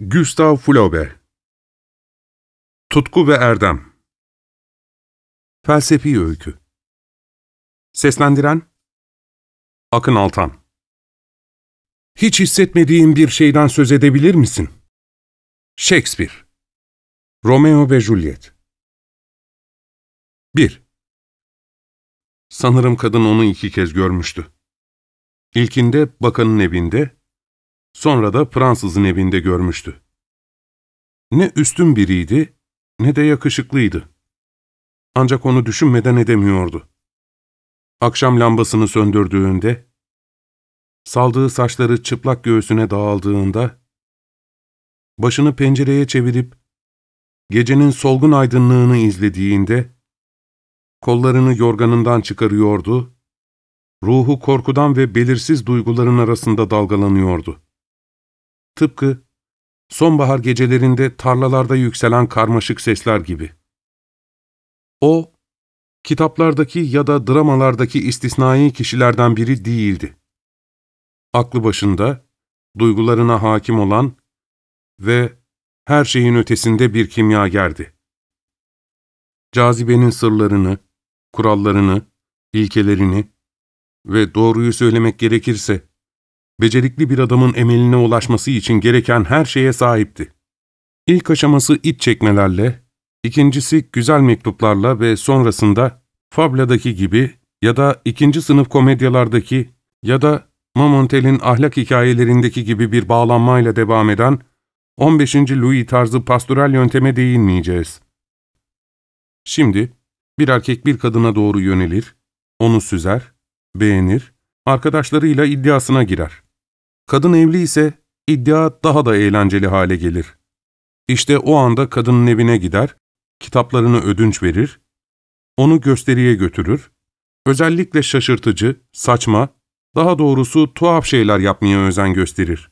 Gustav Flaubert Tutku ve Erdem Felsefi Öykü Seslendiren Akın Altan Hiç hissetmediğim bir şeyden söz edebilir misin? Shakespeare Romeo ve Juliet 1. Sanırım kadın onu iki kez görmüştü. İlkinde bakanın evinde, Sonra da Fransız'ın evinde görmüştü. Ne üstün biriydi ne de yakışıklıydı. Ancak onu düşünmeden edemiyordu. Akşam lambasını söndürdüğünde, saldığı saçları çıplak göğsüne dağıldığında, başını pencereye çevirip gecenin solgun aydınlığını izlediğinde, kollarını yorganından çıkarıyordu, ruhu korkudan ve belirsiz duyguların arasında dalgalanıyordu. Tıpkı sonbahar gecelerinde tarlalarda yükselen karmaşık sesler gibi. O, kitaplardaki ya da dramalardaki istisnai kişilerden biri değildi. Aklı başında, duygularına hakim olan ve her şeyin ötesinde bir kimyagerdi. Cazibenin sırlarını, kurallarını, ilkelerini ve doğruyu söylemek gerekirse becerikli bir adamın emeline ulaşması için gereken her şeye sahipti. İlk aşaması iç çekmelerle, ikincisi güzel mektuplarla ve sonrasında Fabla'daki gibi ya da ikinci sınıf komedyalardaki ya da Mamontel'in ahlak hikayelerindeki gibi bir bağlanmayla devam eden 15. Louis tarzı pastoral yönteme değinmeyeceğiz. Şimdi bir erkek bir kadına doğru yönelir, onu süzer, beğenir, arkadaşlarıyla iddiasına girer. Kadın evli ise iddia daha da eğlenceli hale gelir. İşte o anda kadının evine gider, kitaplarını ödünç verir, onu gösteriye götürür, özellikle şaşırtıcı, saçma, daha doğrusu tuhaf şeyler yapmaya özen gösterir.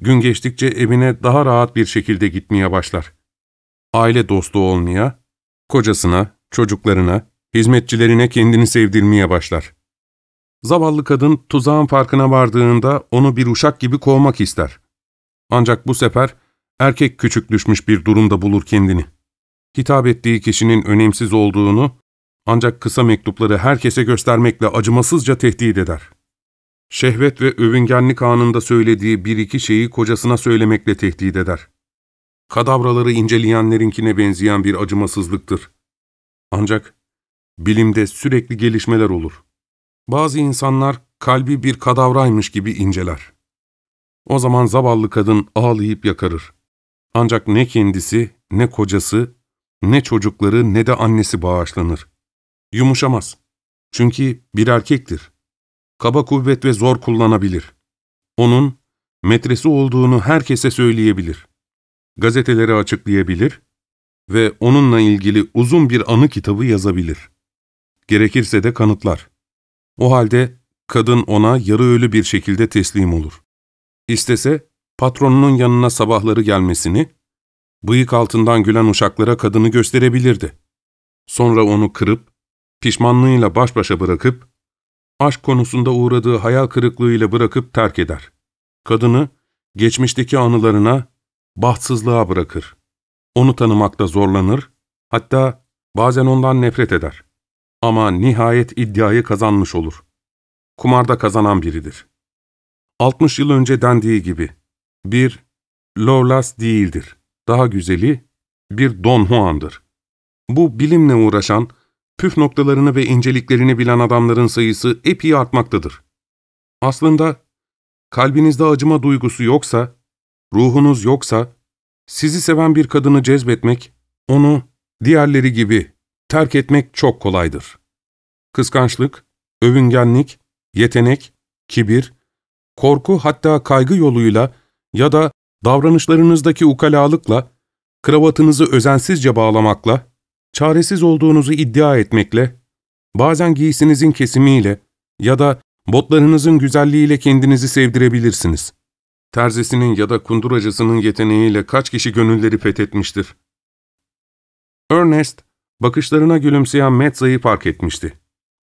Gün geçtikçe evine daha rahat bir şekilde gitmeye başlar. Aile dostu olmaya, kocasına, çocuklarına, hizmetçilerine kendini sevdirmeye başlar. Zavallı kadın tuzağın farkına vardığında onu bir uşak gibi kovmak ister. Ancak bu sefer erkek küçük düşmüş bir durumda bulur kendini. Hitap ettiği kişinin önemsiz olduğunu, ancak kısa mektupları herkese göstermekle acımasızca tehdit eder. Şehvet ve övüngenlik anında söylediği bir iki şeyi kocasına söylemekle tehdit eder. Kadavraları inceleyenlerinkine benzeyen bir acımasızlıktır. Ancak bilimde sürekli gelişmeler olur. Bazı insanlar kalbi bir kadavraymış gibi inceler. O zaman zavallı kadın ağlayıp yakarır. Ancak ne kendisi, ne kocası, ne çocukları, ne de annesi bağışlanır. Yumuşamaz. Çünkü bir erkektir. Kaba kuvvet ve zor kullanabilir. Onun metresi olduğunu herkese söyleyebilir. Gazetelere açıklayabilir ve onunla ilgili uzun bir anı kitabı yazabilir. Gerekirse de kanıtlar. O halde kadın ona yarı ölü bir şekilde teslim olur. İstese patronunun yanına sabahları gelmesini, bıyık altından gülen uşaklara kadını gösterebilirdi. Sonra onu kırıp, pişmanlığıyla baş başa bırakıp, aşk konusunda uğradığı hayal kırıklığıyla bırakıp terk eder. Kadını, geçmişteki anılarına, bahtsızlığa bırakır. Onu tanımakta zorlanır, hatta bazen ondan nefret eder. Ama nihayet iddiayı kazanmış olur. Kumarda kazanan biridir. 60 yıl önce dendiği gibi, bir Lorlas değildir. Daha güzeli bir Don Juan'dır. Bu bilimle uğraşan, püf noktalarını ve inceliklerini bilen adamların sayısı epey artmaktadır. Aslında kalbinizde acıma duygusu yoksa, ruhunuz yoksa, sizi seven bir kadını cezbetmek, onu diğerleri gibi terk etmek çok kolaydır. Kıskançlık, övüngenlik, yetenek, kibir, korku hatta kaygı yoluyla ya da davranışlarınızdaki ukalalıkla, kravatınızı özensizce bağlamakla, çaresiz olduğunuzu iddia etmekle, bazen giysinizin kesimiyle ya da botlarınızın güzelliğiyle kendinizi sevdirebilirsiniz. Terzisinin ya da kunduracısının yeteneğiyle kaç kişi gönülleri fethetmiştir. Ernest, Bakışlarına gülümseyen Metza'yı fark etmişti.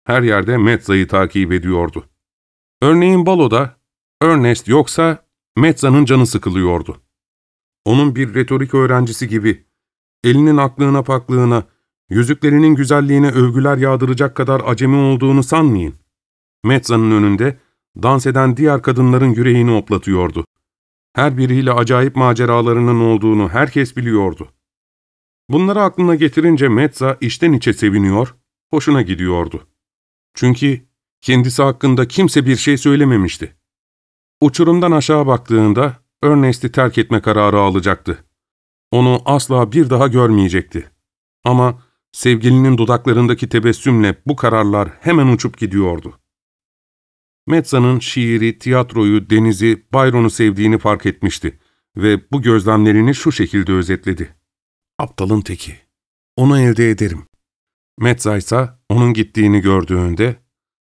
Her yerde Metza'yı takip ediyordu. Örneğin baloda Ernest yoksa Metza'nın canı sıkılıyordu. Onun bir retorik öğrencisi gibi elinin aklına paklığına, yüzüklerinin güzelliğine övgüler yağdıracak kadar acemi olduğunu sanmayın. Metza'nın önünde dans eden diğer kadınların yüreğini oplatıyordu. Her biriyle acayip maceralarının olduğunu herkes biliyordu. Bunları aklına getirince Metza içten içe seviniyor, hoşuna gidiyordu. Çünkü kendisi hakkında kimse bir şey söylememişti. Uçurumdan aşağı baktığında Ernest'i terk etme kararı alacaktı. Onu asla bir daha görmeyecekti. Ama sevgilinin dudaklarındaki tebessümle bu kararlar hemen uçup gidiyordu. Metza'nın şiiri, tiyatroyu, denizi, Byron'u sevdiğini fark etmişti ve bu gözlemlerini şu şekilde özetledi. Aptalın teki. Onu elde ederim. Metza ise onun gittiğini gördüğünde,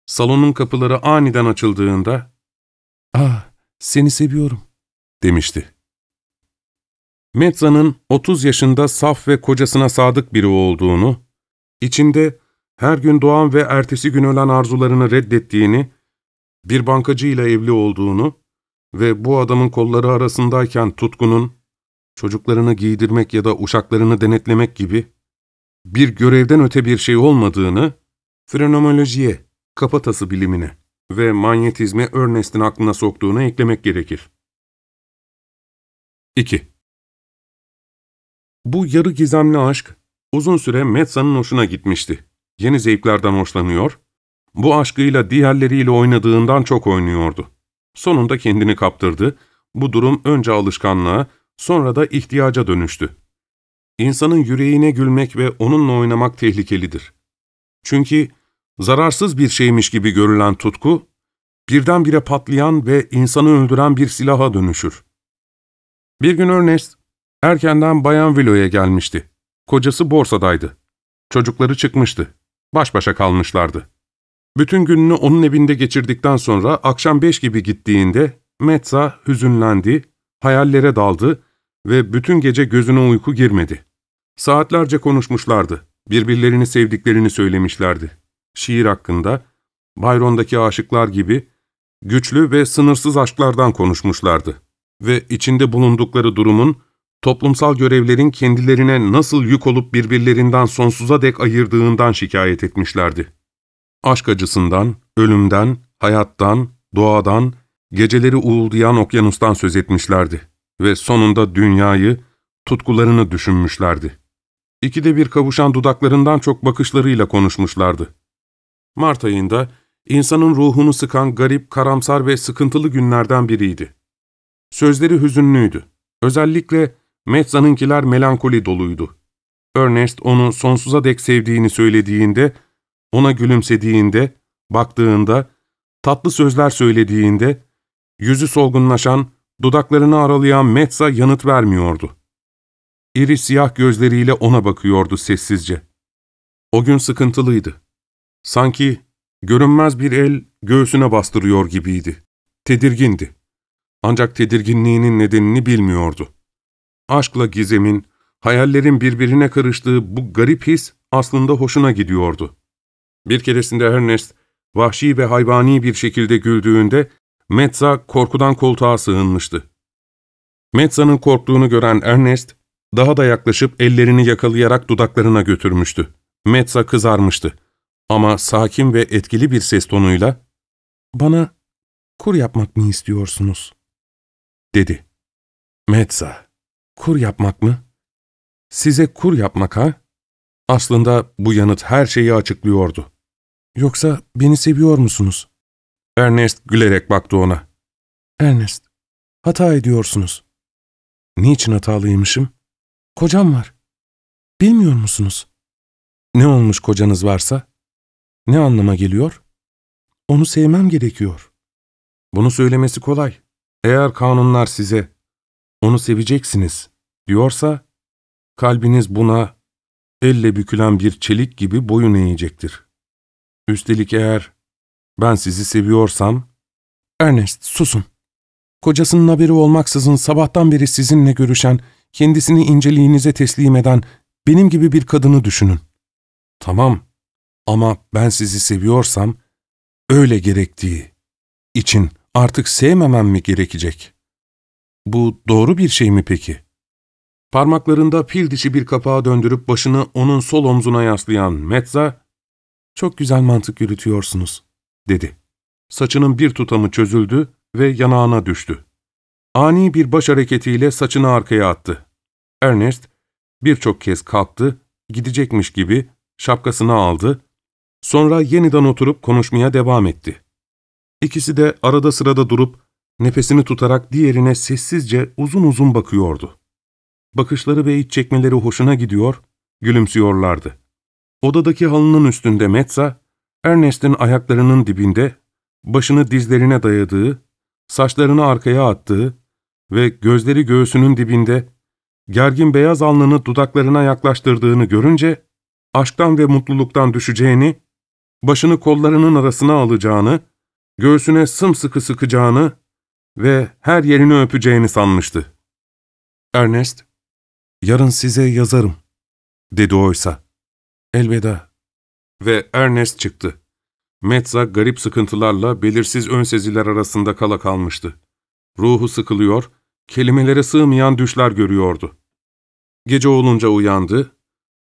salonun kapıları aniden açıldığında, ''Ah, seni seviyorum.'' demişti. Metza'nın 30 yaşında saf ve kocasına sadık biri olduğunu, içinde her gün doğan ve ertesi gün ölen arzularını reddettiğini, bir bankacıyla evli olduğunu ve bu adamın kolları arasındayken tutkunun çocuklarını giydirmek ya da uşaklarını denetlemek gibi bir görevden öte bir şey olmadığını frenomolojiye, kapatası bilimine ve manyetizme Ernest'in aklına soktuğunu eklemek gerekir. 2. Bu yarı gizemli aşk uzun süre Metsa'nın hoşuna gitmişti. Yeni zevklerden hoşlanıyor, bu aşkıyla diğerleriyle oynadığından çok oynuyordu. Sonunda kendini kaptırdı, bu durum önce alışkanlığa, sonra da ihtiyaca dönüştü. İnsanın yüreğine gülmek ve onunla oynamak tehlikelidir. Çünkü zararsız bir şeymiş gibi görülen tutku, birdenbire patlayan ve insanı öldüren bir silaha dönüşür. Bir gün Ernest, erkenden Bayan Willow'ya gelmişti. Kocası borsadaydı. Çocukları çıkmıştı. Baş başa kalmışlardı. Bütün gününü onun evinde geçirdikten sonra akşam beş gibi gittiğinde Metza hüzünlendi, hayallere daldı ve bütün gece gözüne uyku girmedi. Saatlerce konuşmuşlardı, birbirlerini sevdiklerini söylemişlerdi. Şiir hakkında, Bayron'daki aşıklar gibi güçlü ve sınırsız aşklardan konuşmuşlardı ve içinde bulundukları durumun, toplumsal görevlerin kendilerine nasıl yük olup birbirlerinden sonsuza dek ayırdığından şikayet etmişlerdi. Aşk acısından, ölümden, hayattan, doğadan, geceleri uğuldayan okyanustan söz etmişlerdi ve sonunda dünyayı, tutkularını düşünmüşlerdi. İkide bir kavuşan dudaklarından çok bakışlarıyla konuşmuşlardı. Mart ayında insanın ruhunu sıkan garip, karamsar ve sıkıntılı günlerden biriydi. Sözleri hüzünlüydü. Özellikle Metza'nınkiler melankoli doluydu. Ernest onu sonsuza dek sevdiğini söylediğinde, ona gülümsediğinde, baktığında, tatlı sözler söylediğinde, yüzü solgunlaşan, Dudaklarını aralayan Metza yanıt vermiyordu. İri siyah gözleriyle ona bakıyordu sessizce. O gün sıkıntılıydı. Sanki görünmez bir el göğsüne bastırıyor gibiydi. Tedirgindi. Ancak tedirginliğinin nedenini bilmiyordu. Aşkla gizemin, hayallerin birbirine karıştığı bu garip his aslında hoşuna gidiyordu. Bir keresinde Ernest, vahşi ve hayvani bir şekilde güldüğünde Metza korkudan koltuğa sığınmıştı. Metza'nın korktuğunu gören Ernest, daha da yaklaşıp ellerini yakalayarak dudaklarına götürmüştü. Metza kızarmıştı. Ama sakin ve etkili bir ses tonuyla, ''Bana kur yapmak mı istiyorsunuz?'' dedi. ''Metza, kur yapmak mı? Size kur yapmak ha?'' Aslında bu yanıt her şeyi açıklıyordu. ''Yoksa beni seviyor musunuz?'' Ernest gülerek baktı ona. Ernest, hata ediyorsunuz. Niçin hatalıymışım? Kocam var. Bilmiyor musunuz? Ne olmuş kocanız varsa? Ne anlama geliyor? Onu sevmem gerekiyor. Bunu söylemesi kolay. Eğer kanunlar size onu seveceksiniz diyorsa kalbiniz buna elle bükülen bir çelik gibi boyun eğecektir. Üstelik eğer ben sizi seviyorsam... Ernest susun. Kocasının haberi olmaksızın sabahtan beri sizinle görüşen, kendisini inceliğinize teslim eden benim gibi bir kadını düşünün. Tamam ama ben sizi seviyorsam öyle gerektiği için artık sevmemem mi gerekecek? Bu doğru bir şey mi peki? Parmaklarında pil dişi bir kapağı döndürüp başını onun sol omzuna yaslayan Metza, ''Çok güzel mantık yürütüyorsunuz dedi. Saçının bir tutamı çözüldü ve yanağına düştü. Ani bir baş hareketiyle saçını arkaya attı. Ernest birçok kez kalktı, gidecekmiş gibi şapkasını aldı, sonra yeniden oturup konuşmaya devam etti. İkisi de arada sırada durup nefesini tutarak diğerine sessizce uzun uzun bakıyordu. Bakışları ve iç çekmeleri hoşuna gidiyor, gülümsüyorlardı. Odadaki halının üstünde Metsa, Ernest'in ayaklarının dibinde, başını dizlerine dayadığı, saçlarını arkaya attığı ve gözleri göğsünün dibinde, gergin beyaz alnını dudaklarına yaklaştırdığını görünce, aşktan ve mutluluktan düşeceğini, başını kollarının arasına alacağını, göğsüne sımsıkı sıkacağını ve her yerini öpeceğini sanmıştı. Ernest, ''Yarın size yazarım.'' dedi oysa. ''Elveda.'' ve Ernest çıktı. Metza garip sıkıntılarla belirsiz önseziler arasında kala kalmıştı. Ruhu sıkılıyor, kelimelere sığmayan düşler görüyordu. Gece olunca uyandı,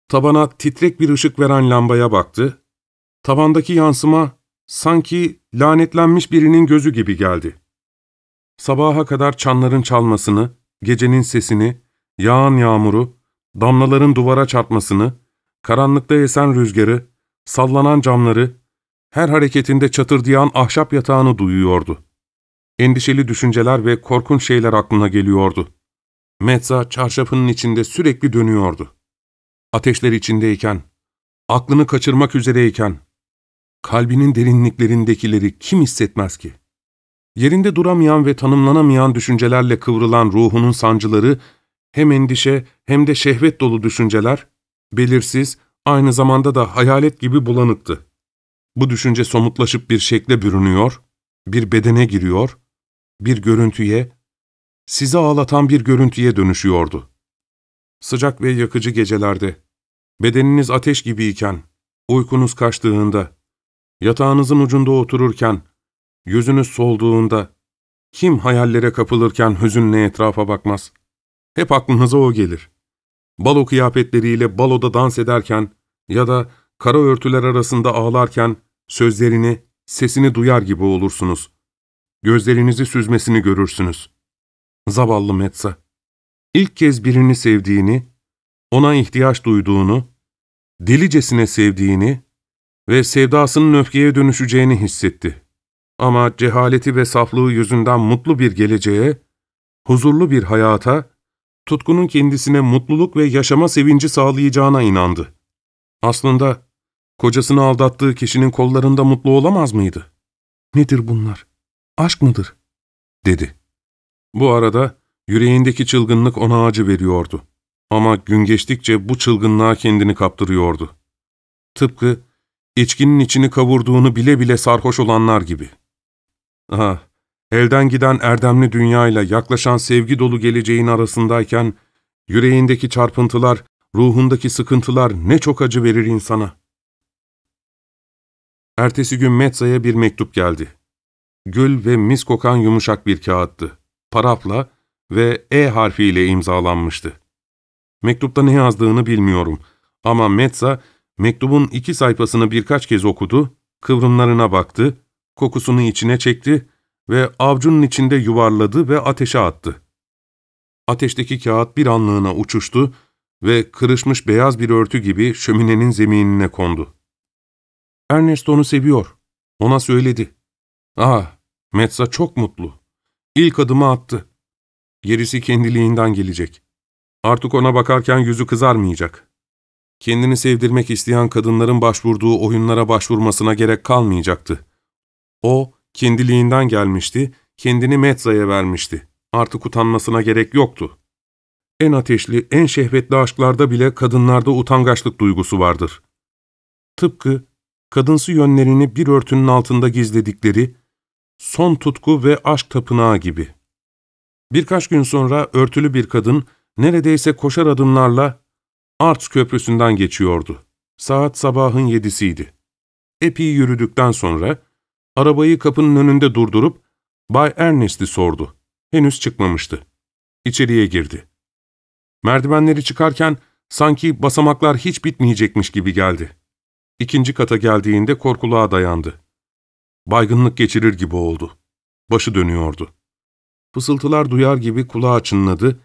tabana titrek bir ışık veren lambaya baktı. Tabandaki yansıma sanki lanetlenmiş birinin gözü gibi geldi. Sabaha kadar çanların çalmasını, gecenin sesini, yağan yağmuru, damlaların duvara çarpmasını, karanlıkta esen rüzgarı, sallanan camları, her hareketinde çatırdayan ahşap yatağını duyuyordu. Endişeli düşünceler ve korkunç şeyler aklına geliyordu. Metza çarşafının içinde sürekli dönüyordu. Ateşler içindeyken, aklını kaçırmak üzereyken, kalbinin derinliklerindekileri kim hissetmez ki? Yerinde duramayan ve tanımlanamayan düşüncelerle kıvrılan ruhunun sancıları, hem endişe hem de şehvet dolu düşünceler, belirsiz, Aynı zamanda da hayalet gibi bulanıktı. Bu düşünce somutlaşıp bir şekle bürünüyor, bir bedene giriyor, bir görüntüye, sizi ağlatan bir görüntüye dönüşüyordu. Sıcak ve yakıcı gecelerde, bedeniniz ateş gibiyken, uykunuz kaçtığında, yatağınızın ucunda otururken, yüzünüz solduğunda, kim hayallere kapılırken hüzünle etrafa bakmaz? Hep aklınıza o gelir balo kıyafetleriyle baloda dans ederken ya da kara örtüler arasında ağlarken sözlerini, sesini duyar gibi olursunuz. Gözlerinizi süzmesini görürsünüz. Zavallı Metsa. İlk kez birini sevdiğini, ona ihtiyaç duyduğunu, delicesine sevdiğini ve sevdasının öfkeye dönüşeceğini hissetti. Ama cehaleti ve saflığı yüzünden mutlu bir geleceğe, huzurlu bir hayata, tutkunun kendisine mutluluk ve yaşama sevinci sağlayacağına inandı. Aslında kocasını aldattığı kişinin kollarında mutlu olamaz mıydı? ''Nedir bunlar? Aşk mıdır?'' dedi. Bu arada yüreğindeki çılgınlık ona acı veriyordu. Ama gün geçtikçe bu çılgınlığa kendini kaptırıyordu. Tıpkı içkinin içini kavurduğunu bile bile sarhoş olanlar gibi. Ah, Elden giden erdemli dünyayla yaklaşan sevgi dolu geleceğin arasındayken, yüreğindeki çarpıntılar, ruhundaki sıkıntılar ne çok acı verir insana. Ertesi gün Metza'ya bir mektup geldi. Gül ve mis kokan yumuşak bir kağıttı. Parafla ve E harfiyle imzalanmıştı. Mektupta ne yazdığını bilmiyorum ama Metza mektubun iki sayfasını birkaç kez okudu, kıvrımlarına baktı, kokusunu içine çekti ve avcunun içinde yuvarladı ve ateşe attı. Ateşteki kağıt bir anlığına uçuştu ve kırışmış beyaz bir örtü gibi şöminenin zeminine kondu. Ernest onu seviyor. Ona söyledi. Ah, Metsa çok mutlu. İlk adımı attı. Gerisi kendiliğinden gelecek. Artık ona bakarken yüzü kızarmayacak. Kendini sevdirmek isteyen kadınların başvurduğu oyunlara başvurmasına gerek kalmayacaktı. O, Kendiliğinden gelmişti, kendini Metza'ya vermişti. Artık utanmasına gerek yoktu. En ateşli, en şehvetli aşklarda bile kadınlarda utangaçlık duygusu vardır. Tıpkı kadınsı yönlerini bir örtünün altında gizledikleri, son tutku ve aşk tapınağı gibi. Birkaç gün sonra örtülü bir kadın neredeyse koşar adımlarla Arts Köprüsü'nden geçiyordu. Saat sabahın yedisiydi. Epey yürüdükten sonra Arabayı kapının önünde durdurup Bay Ernest'i sordu. Henüz çıkmamıştı. İçeriye girdi. Merdivenleri çıkarken sanki basamaklar hiç bitmeyecekmiş gibi geldi. İkinci kata geldiğinde korkuluğa dayandı. Baygınlık geçirir gibi oldu. Başı dönüyordu. Fısıltılar duyar gibi kulağı çınladı,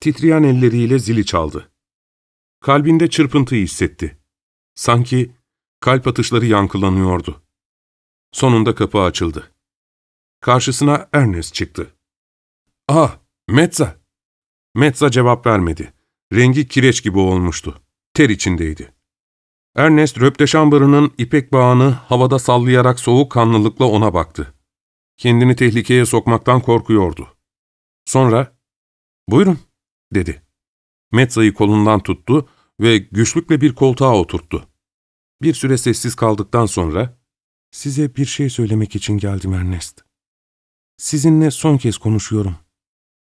titreyen elleriyle zili çaldı. Kalbinde çırpıntı hissetti. Sanki kalp atışları yankılanıyordu. Sonunda kapı açıldı. Karşısına Ernest çıktı. ''Ah, Metza!'' Metza cevap vermedi. Rengi kireç gibi olmuştu. Ter içindeydi. Ernest röpteşambarının ipek bağını havada sallayarak soğuk kanlılıkla ona baktı. Kendini tehlikeye sokmaktan korkuyordu. Sonra, ''Buyurun.'' dedi. Metza'yı kolundan tuttu ve güçlükle bir koltuğa oturttu. Bir süre sessiz kaldıktan sonra, Size bir şey söylemek için geldim Ernest. Sizinle son kez konuşuyorum.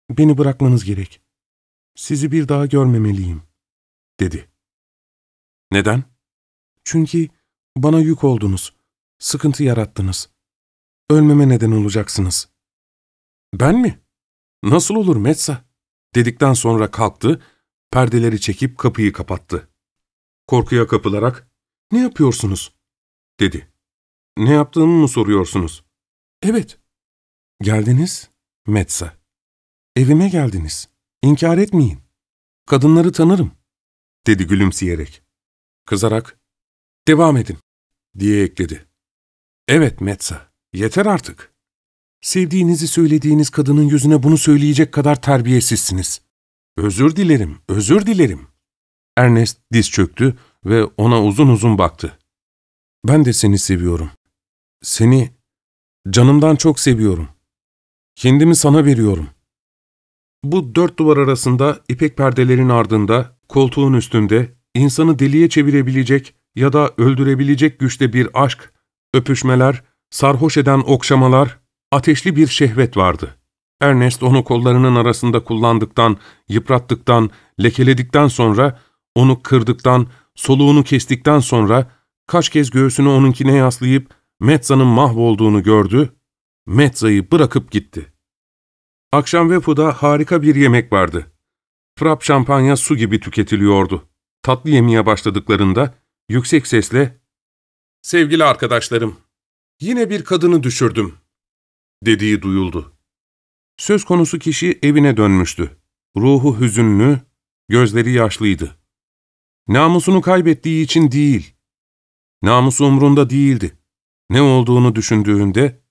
Beni bırakmanız gerek. Sizi bir daha görmemeliyim, dedi. Neden? Çünkü bana yük oldunuz, sıkıntı yarattınız. Ölmeme neden olacaksınız. Ben mi? Nasıl olur Metsa? Dedikten sonra kalktı, perdeleri çekip kapıyı kapattı. Korkuya kapılarak, ''Ne yapıyorsunuz?'' dedi. Ne yaptığımı mı soruyorsunuz? Evet. Geldiniz, Metsa. Evime geldiniz. İnkar etmeyin. Kadınları tanırım, dedi gülümseyerek. Kızarak, devam edin, diye ekledi. Evet Metsa, yeter artık. Sevdiğinizi söylediğiniz kadının yüzüne bunu söyleyecek kadar terbiyesizsiniz. Özür dilerim, özür dilerim. Ernest diz çöktü ve ona uzun uzun baktı. Ben de seni seviyorum, seni canımdan çok seviyorum. Kendimi sana veriyorum. Bu dört duvar arasında ipek perdelerin ardında, koltuğun üstünde, insanı deliye çevirebilecek ya da öldürebilecek güçte bir aşk, öpüşmeler, sarhoş eden okşamalar, ateşli bir şehvet vardı. Ernest onu kollarının arasında kullandıktan, yıprattıktan, lekeledikten sonra, onu kırdıktan, soluğunu kestikten sonra, kaç kez göğsünü onunkine yaslayıp, Metza'nın mahvolduğunu gördü, Metza'yı bırakıp gitti. Akşam Vefu'da harika bir yemek vardı. Frap şampanya su gibi tüketiliyordu. Tatlı yemeye başladıklarında yüksek sesle ''Sevgili arkadaşlarım, yine bir kadını düşürdüm.'' dediği duyuldu. Söz konusu kişi evine dönmüştü. Ruhu hüzünlü, gözleri yaşlıydı. Namusunu kaybettiği için değil, namusu umrunda değildi. Ne olduğunu düşündüğünde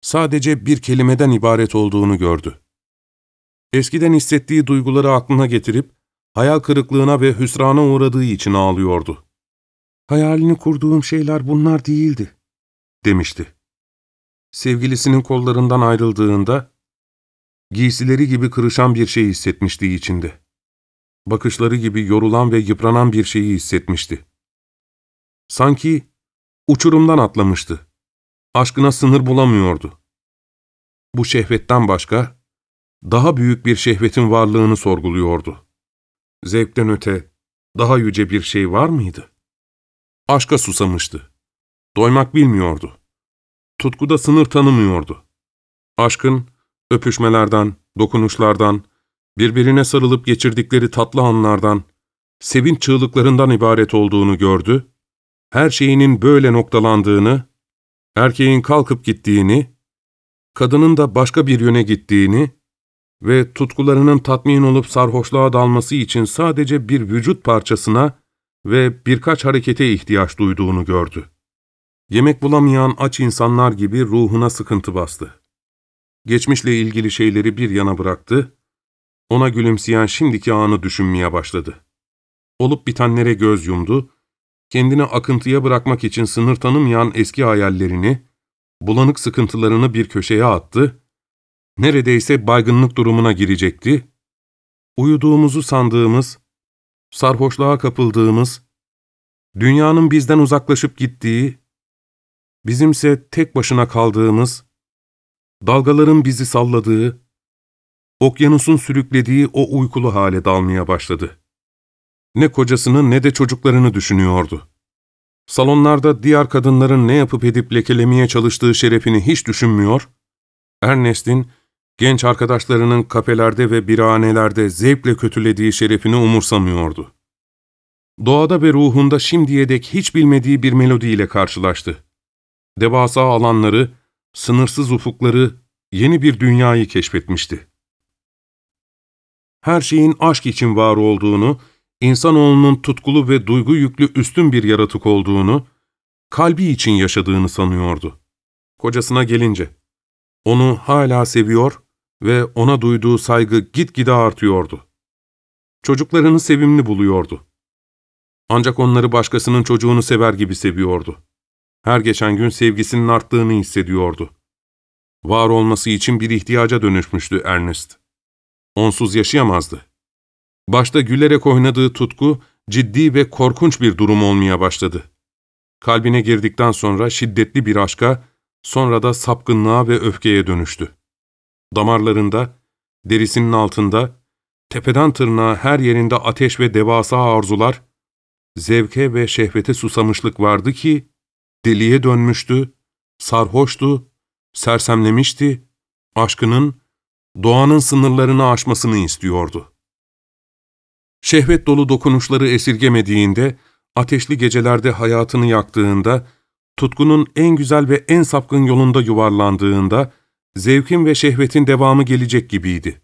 sadece bir kelimeden ibaret olduğunu gördü. Eskiden hissettiği duyguları aklına getirip hayal kırıklığına ve hüsrana uğradığı için ağlıyordu. ''Hayalini kurduğum şeyler bunlar değildi.'' demişti. Sevgilisinin kollarından ayrıldığında giysileri gibi kırışan bir şey hissetmişti içinde. Bakışları gibi yorulan ve yıpranan bir şeyi hissetmişti. Sanki Uçurumdan atlamıştı. Aşkına sınır bulamıyordu. Bu şehvetten başka, daha büyük bir şehvetin varlığını sorguluyordu. Zevkten öte, daha yüce bir şey var mıydı? Aşka susamıştı. Doymak bilmiyordu. Tutkuda sınır tanımıyordu. Aşkın, öpüşmelerden, dokunuşlardan, birbirine sarılıp geçirdikleri tatlı anlardan, sevinç çığlıklarından ibaret olduğunu gördü her şeyinin böyle noktalandığını, erkeğin kalkıp gittiğini, kadının da başka bir yöne gittiğini ve tutkularının tatmin olup sarhoşluğa dalması için sadece bir vücut parçasına ve birkaç harekete ihtiyaç duyduğunu gördü. Yemek bulamayan aç insanlar gibi ruhuna sıkıntı bastı. Geçmişle ilgili şeyleri bir yana bıraktı, ona gülümseyen şimdiki anı düşünmeye başladı. Olup bitenlere göz yumdu kendini akıntıya bırakmak için sınır tanımayan eski hayallerini, bulanık sıkıntılarını bir köşeye attı, neredeyse baygınlık durumuna girecekti, uyuduğumuzu sandığımız, sarhoşluğa kapıldığımız, dünyanın bizden uzaklaşıp gittiği, bizimse tek başına kaldığımız, dalgaların bizi salladığı, okyanusun sürüklediği o uykulu hale dalmaya başladı ne kocasını ne de çocuklarını düşünüyordu. Salonlarda diğer kadınların ne yapıp edip lekelemeye çalıştığı şerefini hiç düşünmüyor, Ernest'in genç arkadaşlarının kafelerde ve birahanelerde zevkle kötülediği şerefini umursamıyordu. Doğada ve ruhunda şimdiye dek hiç bilmediği bir melodiyle karşılaştı. Devasa alanları, sınırsız ufukları, yeni bir dünyayı keşfetmişti. Her şeyin aşk için var olduğunu, insanoğlunun tutkulu ve duygu yüklü üstün bir yaratık olduğunu, kalbi için yaşadığını sanıyordu. Kocasına gelince, onu hala seviyor ve ona duyduğu saygı gitgide artıyordu. Çocuklarını sevimli buluyordu. Ancak onları başkasının çocuğunu sever gibi seviyordu. Her geçen gün sevgisinin arttığını hissediyordu. Var olması için bir ihtiyaca dönüşmüştü Ernest. Onsuz yaşayamazdı. Başta gülerek oynadığı tutku, ciddi ve korkunç bir durum olmaya başladı. Kalbine girdikten sonra şiddetli bir aşka, sonra da sapkınlığa ve öfkeye dönüştü. Damarlarında, derisinin altında, tepeden tırnağa her yerinde ateş ve devasa arzular, zevke ve şehvete susamışlık vardı ki, deliye dönmüştü, sarhoştu, sersemlemişti, aşkının, doğanın sınırlarını aşmasını istiyordu. Şehvet dolu dokunuşları esirgemediğinde, ateşli gecelerde hayatını yaktığında, tutkunun en güzel ve en sapkın yolunda yuvarlandığında, zevkin ve şehvetin devamı gelecek gibiydi.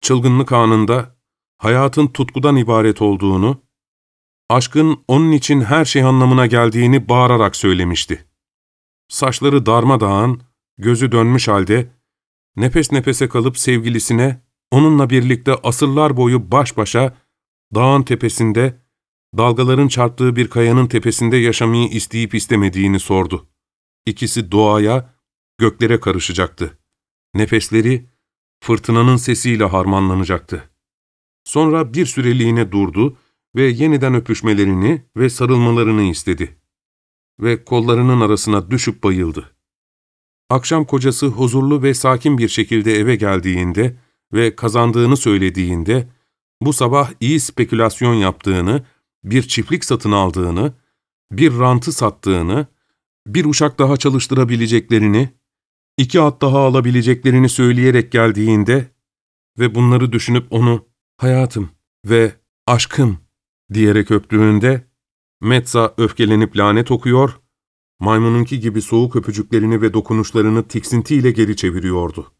Çılgınlık anında, hayatın tutkudan ibaret olduğunu, aşkın onun için her şey anlamına geldiğini bağırarak söylemişti. Saçları darmadağın, gözü dönmüş halde, nefes nefese kalıp sevgilisine Onunla birlikte asırlar boyu baş başa dağın tepesinde, dalgaların çarptığı bir kayanın tepesinde yaşamayı isteyip istemediğini sordu. İkisi doğaya, göklere karışacaktı. Nefesleri fırtınanın sesiyle harmanlanacaktı. Sonra bir süreliğine durdu ve yeniden öpüşmelerini ve sarılmalarını istedi. Ve kollarının arasına düşüp bayıldı. Akşam kocası huzurlu ve sakin bir şekilde eve geldiğinde, ve kazandığını söylediğinde, bu sabah iyi spekülasyon yaptığını, bir çiftlik satın aldığını, bir rantı sattığını, bir uşak daha çalıştırabileceklerini, iki at daha alabileceklerini söyleyerek geldiğinde ve bunları düşünüp onu hayatım ve aşkım diyerek öptüğünde, Metza öfkelenip lanet okuyor, maymununki gibi soğuk öpücüklerini ve dokunuşlarını tiksintiyle geri çeviriyordu.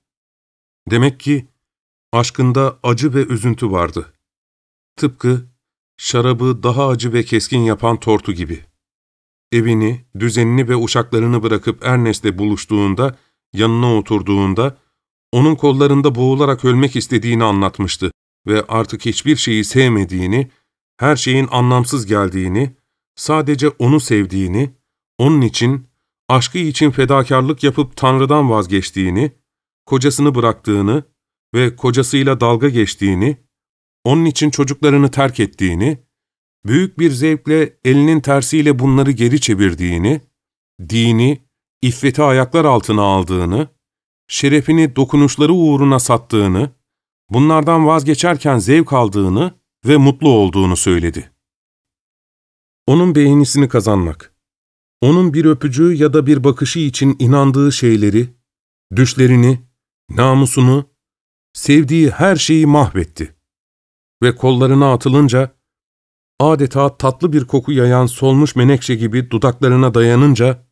Demek ki Aşkında acı ve üzüntü vardı. Tıpkı şarabı daha acı ve keskin yapan tortu gibi. Evini, düzenini ve uşaklarını bırakıp Ernest'le buluştuğunda, yanına oturduğunda, onun kollarında boğularak ölmek istediğini anlatmıştı ve artık hiçbir şeyi sevmediğini, her şeyin anlamsız geldiğini, sadece onu sevdiğini, onun için, aşkı için fedakarlık yapıp Tanrı'dan vazgeçtiğini, kocasını bıraktığını, ve kocasıyla dalga geçtiğini, onun için çocuklarını terk ettiğini, büyük bir zevkle elinin tersiyle bunları geri çevirdiğini, dini, iffeti ayaklar altına aldığını, şerefini dokunuşları uğruna sattığını, bunlardan vazgeçerken zevk aldığını ve mutlu olduğunu söyledi. Onun beğenisini kazanmak, onun bir öpücüğü ya da bir bakışı için inandığı şeyleri, düşlerini, namusunu, sevdiği her şeyi mahvetti. Ve kollarına atılınca, adeta tatlı bir koku yayan solmuş menekşe gibi dudaklarına dayanınca,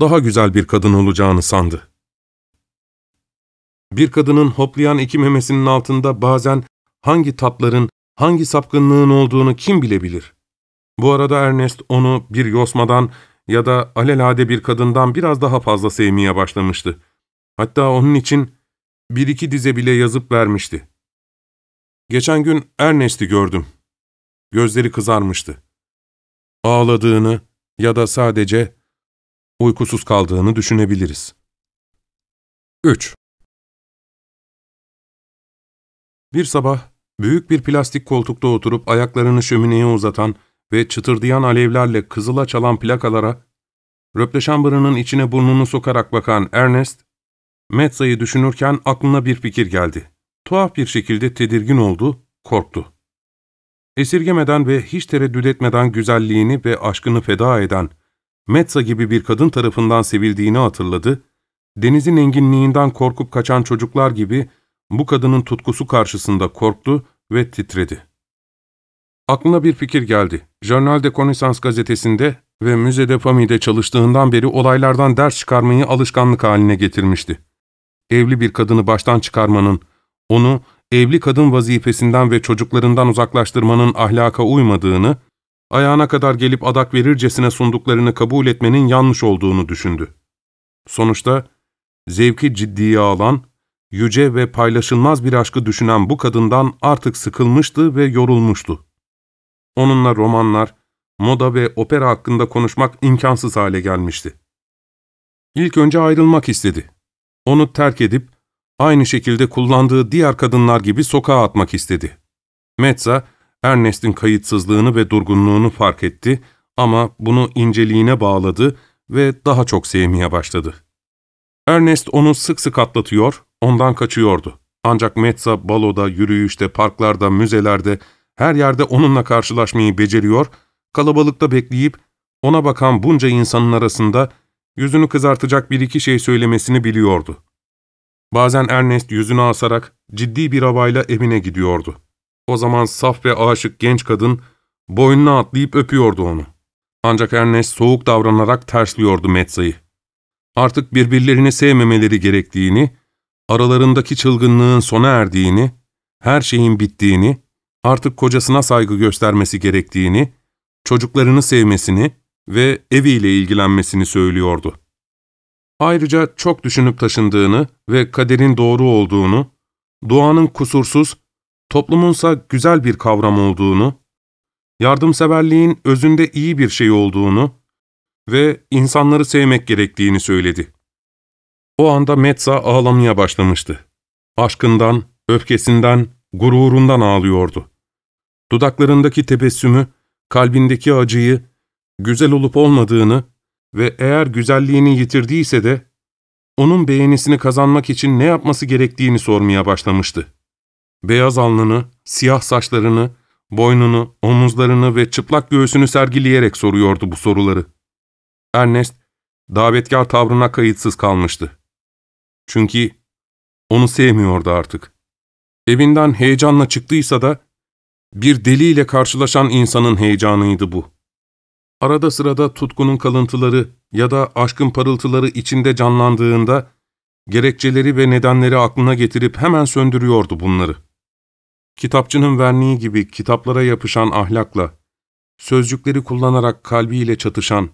daha güzel bir kadın olacağını sandı. Bir kadının hoplayan iki memesinin altında bazen hangi tatların, hangi sapkınlığın olduğunu kim bilebilir? Bu arada Ernest onu bir yosmadan ya da alelade bir kadından biraz daha fazla sevmeye başlamıştı. Hatta onun için bir iki dize bile yazıp vermişti. Geçen gün Ernest'i gördüm. Gözleri kızarmıştı. Ağladığını ya da sadece uykusuz kaldığını düşünebiliriz. 3. Bir sabah büyük bir plastik koltukta oturup ayaklarını şömineye uzatan ve çıtırdayan alevlerle kızıla çalan plakalara, röpleşambırının içine burnunu sokarak bakan Ernest, Metza'yı düşünürken aklına bir fikir geldi. Tuhaf bir şekilde tedirgin oldu, korktu. Esirgemeden ve hiç tereddüt etmeden güzelliğini ve aşkını feda eden, Metza gibi bir kadın tarafından sevildiğini hatırladı, denizin enginliğinden korkup kaçan çocuklar gibi bu kadının tutkusu karşısında korktu ve titredi. Aklına bir fikir geldi. Journal de Connaissance gazetesinde ve Müze de Famille'de çalıştığından beri olaylardan ders çıkarmayı alışkanlık haline getirmişti evli bir kadını baştan çıkarmanın, onu evli kadın vazifesinden ve çocuklarından uzaklaştırmanın ahlaka uymadığını, ayağına kadar gelip adak verircesine sunduklarını kabul etmenin yanlış olduğunu düşündü. Sonuçta zevki ciddiye alan, yüce ve paylaşılmaz bir aşkı düşünen bu kadından artık sıkılmıştı ve yorulmuştu. Onunla romanlar, moda ve opera hakkında konuşmak imkansız hale gelmişti. İlk önce ayrılmak istedi. Onu terk edip aynı şekilde kullandığı diğer kadınlar gibi sokağa atmak istedi. Metza, Ernest'in kayıtsızlığını ve durgunluğunu fark etti ama bunu inceliğine bağladı ve daha çok sevmeye başladı. Ernest onu sık sık atlatıyor, ondan kaçıyordu. Ancak Metza baloda, yürüyüşte, parklarda, müzelerde, her yerde onunla karşılaşmayı beceriyor, kalabalıkta bekleyip ona bakan bunca insanın arasında yüzünü kızartacak bir iki şey söylemesini biliyordu. Bazen Ernest yüzünü asarak ciddi bir havayla evine gidiyordu. O zaman saf ve aşık genç kadın boynuna atlayıp öpüyordu onu. Ancak Ernest soğuk davranarak tersliyordu Metza'yı. Artık birbirlerini sevmemeleri gerektiğini, aralarındaki çılgınlığın sona erdiğini, her şeyin bittiğini, artık kocasına saygı göstermesi gerektiğini, çocuklarını sevmesini, ve eviyle ilgilenmesini söylüyordu. Ayrıca çok düşünüp taşındığını ve kaderin doğru olduğunu, doğanın kusursuz, toplumunsa güzel bir kavram olduğunu, yardımseverliğin özünde iyi bir şey olduğunu ve insanları sevmek gerektiğini söyledi. O anda Metsa ağlamaya başlamıştı. Aşkından, öfkesinden, gururundan ağlıyordu. Dudaklarındaki tebessümü, kalbindeki acıyı, güzel olup olmadığını ve eğer güzelliğini yitirdiyse de onun beğenisini kazanmak için ne yapması gerektiğini sormaya başlamıştı. Beyaz alnını, siyah saçlarını, boynunu, omuzlarını ve çıplak göğsünü sergileyerek soruyordu bu soruları. Ernest, davetkar tavrına kayıtsız kalmıştı. Çünkü onu sevmiyordu artık. Evinden heyecanla çıktıysa da, bir deliyle karşılaşan insanın heyecanıydı bu. Arada sırada tutkunun kalıntıları ya da aşkın parıltıları içinde canlandığında gerekçeleri ve nedenleri aklına getirip hemen söndürüyordu bunları. Kitapçının verniği gibi kitaplara yapışan ahlakla, sözcükleri kullanarak kalbiyle çatışan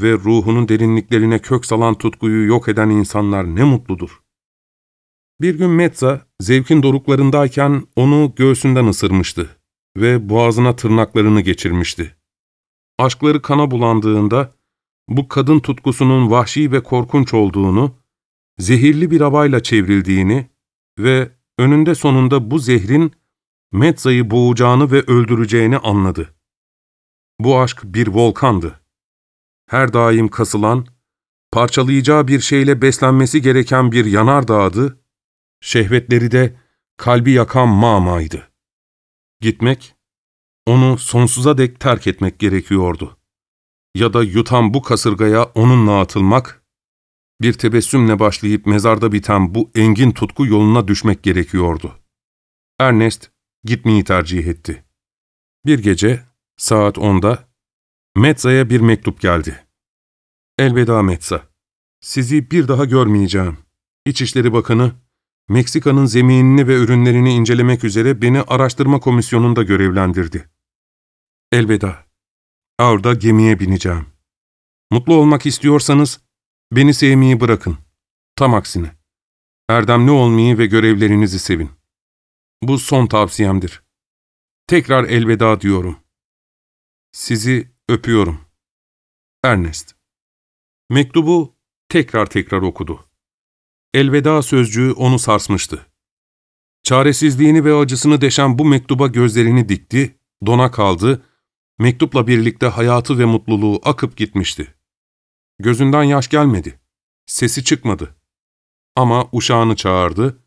ve ruhunun derinliklerine kök salan tutkuyu yok eden insanlar ne mutludur. Bir gün Metza, zevkin doruklarındayken onu göğsünden ısırmıştı ve boğazına tırnaklarını geçirmişti aşkları kana bulandığında bu kadın tutkusunun vahşi ve korkunç olduğunu, zehirli bir havayla çevrildiğini ve önünde sonunda bu zehrin Metza'yı boğacağını ve öldüreceğini anladı. Bu aşk bir volkandı. Her daim kasılan, parçalayacağı bir şeyle beslenmesi gereken bir yanardağdı, şehvetleri de kalbi yakan mamaydı. Gitmek, onu sonsuza dek terk etmek gerekiyordu. Ya da yutan bu kasırgaya onunla atılmak, bir tebessümle başlayıp mezarda biten bu engin tutku yoluna düşmek gerekiyordu. Ernest gitmeyi tercih etti. Bir gece saat 10'da Metza'ya bir mektup geldi. Elveda Metza. Sizi bir daha görmeyeceğim. İçişleri Bakanı, Meksika'nın zeminini ve ürünlerini incelemek üzere beni araştırma komisyonunda görevlendirdi. Elveda. Avda gemiye bineceğim. Mutlu olmak istiyorsanız beni sevmeyi bırakın. Tam aksine. Erdemli olmayı ve görevlerinizi sevin. Bu son tavsiyemdir. Tekrar elveda diyorum. Sizi öpüyorum. Ernest. Mektubu tekrar tekrar okudu. Elveda sözcüğü onu sarsmıştı. Çaresizliğini ve acısını deşen bu mektuba gözlerini dikti, dona kaldı Mektupla birlikte hayatı ve mutluluğu akıp gitmişti. Gözünden yaş gelmedi. Sesi çıkmadı. Ama uşağını çağırdı,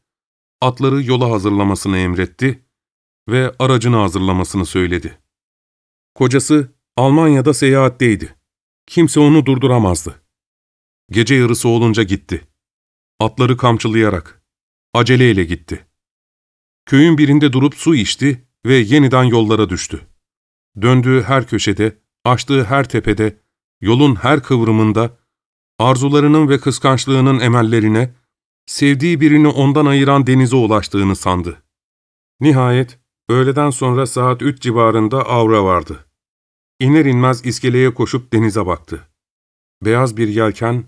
atları yola hazırlamasını emretti ve aracını hazırlamasını söyledi. Kocası Almanya'da seyahatteydi. Kimse onu durduramazdı. Gece yarısı olunca gitti. Atları kamçılayarak, aceleyle gitti. Köyün birinde durup su içti ve yeniden yollara düştü döndüğü her köşede, açtığı her tepede, yolun her kıvrımında, arzularının ve kıskançlığının emellerine, sevdiği birini ondan ayıran denize ulaştığını sandı. Nihayet, öğleden sonra saat üç civarında avra vardı. İner inmez iskeleye koşup denize baktı. Beyaz bir yelken,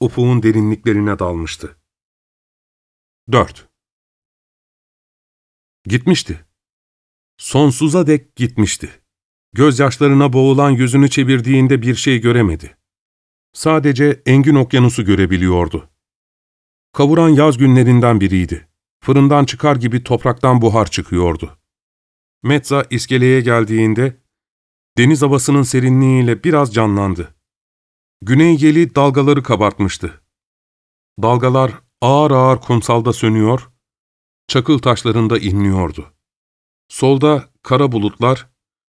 ufuğun derinliklerine dalmıştı. 4. Gitmişti sonsuza dek gitmişti. Gözyaşlarına boğulan yüzünü çevirdiğinde bir şey göremedi. Sadece engin okyanusu görebiliyordu. Kavuran yaz günlerinden biriydi. Fırından çıkar gibi topraktan buhar çıkıyordu. Metza iskeleye geldiğinde deniz havasının serinliğiyle biraz canlandı. Güney yeli dalgaları kabartmıştı. Dalgalar ağır ağır kumsalda sönüyor, çakıl taşlarında inliyordu. Solda kara bulutlar,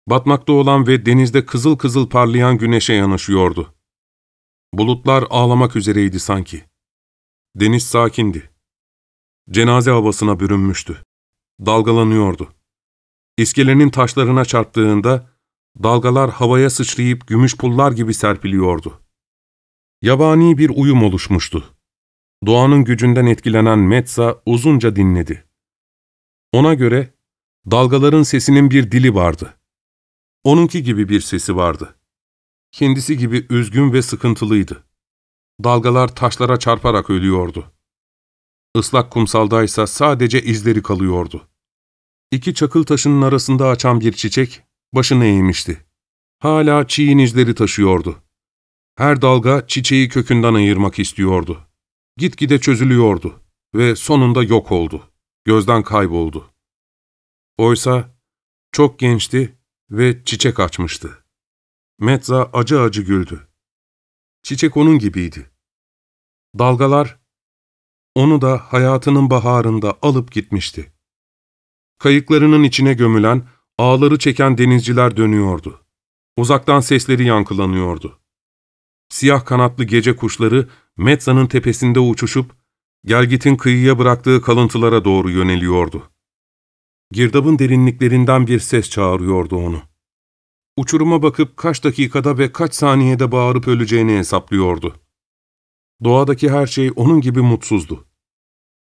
batmakta olan ve denizde kızıl kızıl parlayan güneşe yanaşıyordu. Bulutlar ağlamak üzereydi sanki. Deniz sakindi. Cenaze havasına bürünmüştü. Dalgalanıyordu. İskelenin taşlarına çarptığında dalgalar havaya sıçrayıp gümüş pullar gibi serpiliyordu. Yabani bir uyum oluşmuştu. Doğanın gücünden etkilenen Metsa uzunca dinledi. Ona göre Dalgaların sesinin bir dili vardı. Onunki gibi bir sesi vardı. Kendisi gibi üzgün ve sıkıntılıydı. Dalgalar taşlara çarparak ölüyordu. Islak kumsaldaysa sadece izleri kalıyordu. İki çakıl taşının arasında açan bir çiçek başını eğmişti. Hala çiğin izleri taşıyordu. Her dalga çiçeği kökünden ayırmak istiyordu. Gitgide çözülüyordu ve sonunda yok oldu. Gözden kayboldu. Oysa çok gençti ve çiçek açmıştı. Metza acı acı güldü. Çiçek onun gibiydi. Dalgalar onu da hayatının baharında alıp gitmişti. Kayıklarının içine gömülen, ağları çeken denizciler dönüyordu. Uzaktan sesleri yankılanıyordu. Siyah kanatlı gece kuşları Metza'nın tepesinde uçuşup, Gelgit'in kıyıya bıraktığı kalıntılara doğru yöneliyordu. Girdabın derinliklerinden bir ses çağırıyordu onu. Uçuruma bakıp kaç dakikada ve kaç saniyede bağırıp öleceğini hesaplıyordu. Doğadaki her şey onun gibi mutsuzdu.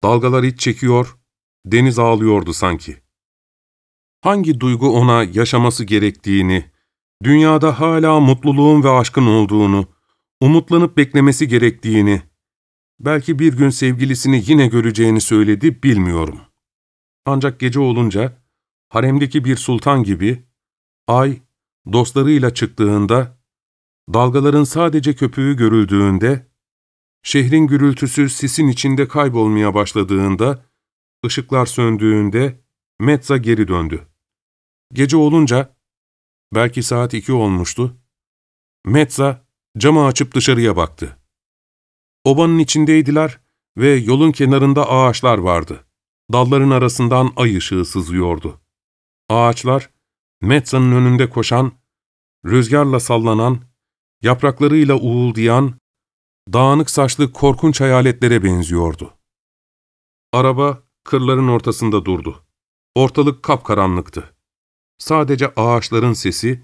Dalgalar iç çekiyor, deniz ağlıyordu sanki. Hangi duygu ona yaşaması gerektiğini, dünyada hala mutluluğun ve aşkın olduğunu, umutlanıp beklemesi gerektiğini, belki bir gün sevgilisini yine göreceğini söyledi bilmiyorum.'' Ancak gece olunca haremdeki bir sultan gibi ay dostlarıyla çıktığında, dalgaların sadece köpüğü görüldüğünde, şehrin gürültüsü sisin içinde kaybolmaya başladığında, ışıklar söndüğünde Metza geri döndü. Gece olunca, belki saat iki olmuştu, Metza camı açıp dışarıya baktı. Obanın içindeydiler ve yolun kenarında ağaçlar vardı dalların arasından ay ışığı sızıyordu. Ağaçlar, Metsa'nın önünde koşan, rüzgarla sallanan, yapraklarıyla uğuldayan, dağınık saçlı korkunç hayaletlere benziyordu. Araba kırların ortasında durdu. Ortalık kapkaranlıktı. Sadece ağaçların sesi,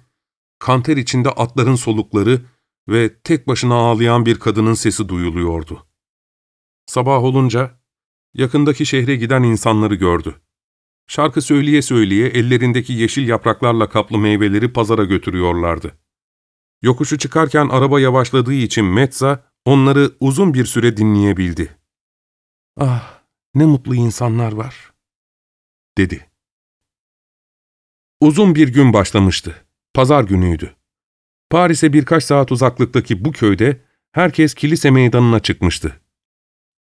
kanter içinde atların solukları ve tek başına ağlayan bir kadının sesi duyuluyordu. Sabah olunca Yakındaki şehre giden insanları gördü. Şarkı söyleye söyleye ellerindeki yeşil yapraklarla kaplı meyveleri pazara götürüyorlardı. Yokuşu çıkarken araba yavaşladığı için Metza onları uzun bir süre dinleyebildi. ''Ah, ne mutlu insanlar var.'' dedi. Uzun bir gün başlamıştı. Pazar günüydü. Paris'e birkaç saat uzaklıktaki bu köyde herkes kilise meydanına çıkmıştı.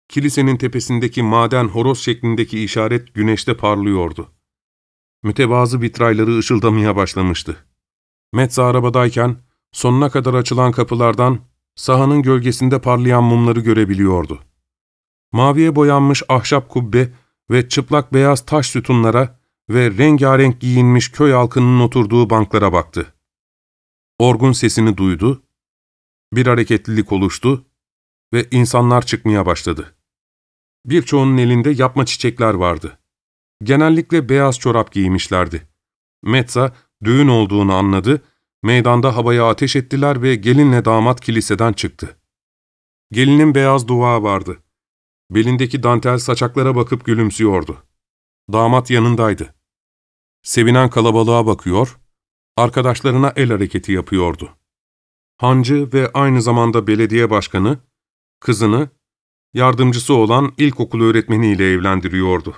Kilisenin tepesindeki maden horoz şeklindeki işaret güneşte parlıyordu. Mütevazı vitrayları ışıldamaya başlamıştı. Metz arabadayken sonuna kadar açılan kapılardan sahanın gölgesinde parlayan mumları görebiliyordu. Maviye boyanmış ahşap kubbe ve çıplak beyaz taş sütunlara ve rengarenk giyinmiş köy halkının oturduğu banklara baktı. Orgun sesini duydu, bir hareketlilik oluştu ve insanlar çıkmaya başladı. Birçoğunun elinde yapma çiçekler vardı. Genellikle beyaz çorap giymişlerdi. Metza düğün olduğunu anladı, meydanda havaya ateş ettiler ve gelinle damat kiliseden çıktı. Gelinin beyaz duvağı vardı. Belindeki dantel saçaklara bakıp gülümsüyordu. Damat yanındaydı. Sevinen kalabalığa bakıyor, arkadaşlarına el hareketi yapıyordu. Hancı ve aynı zamanda belediye başkanı, kızını yardımcısı olan ilkokul öğretmeniyle evlendiriyordu.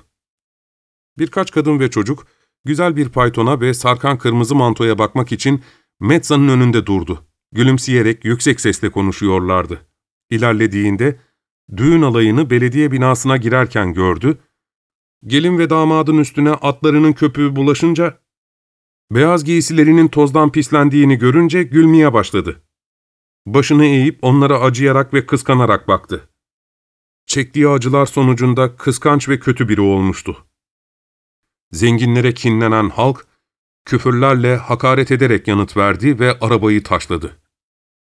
Birkaç kadın ve çocuk güzel bir paytona ve sarkan kırmızı mantoya bakmak için Metza'nın önünde durdu. Gülümseyerek yüksek sesle konuşuyorlardı. İlerlediğinde düğün alayını belediye binasına girerken gördü. Gelin ve damadın üstüne atlarının köpüğü bulaşınca, beyaz giysilerinin tozdan pislendiğini görünce gülmeye başladı. Başını eğip onlara acıyarak ve kıskanarak baktı. Çektiği acılar sonucunda kıskanç ve kötü biri olmuştu. Zenginlere kinlenen halk, küfürlerle hakaret ederek yanıt verdi ve arabayı taşladı.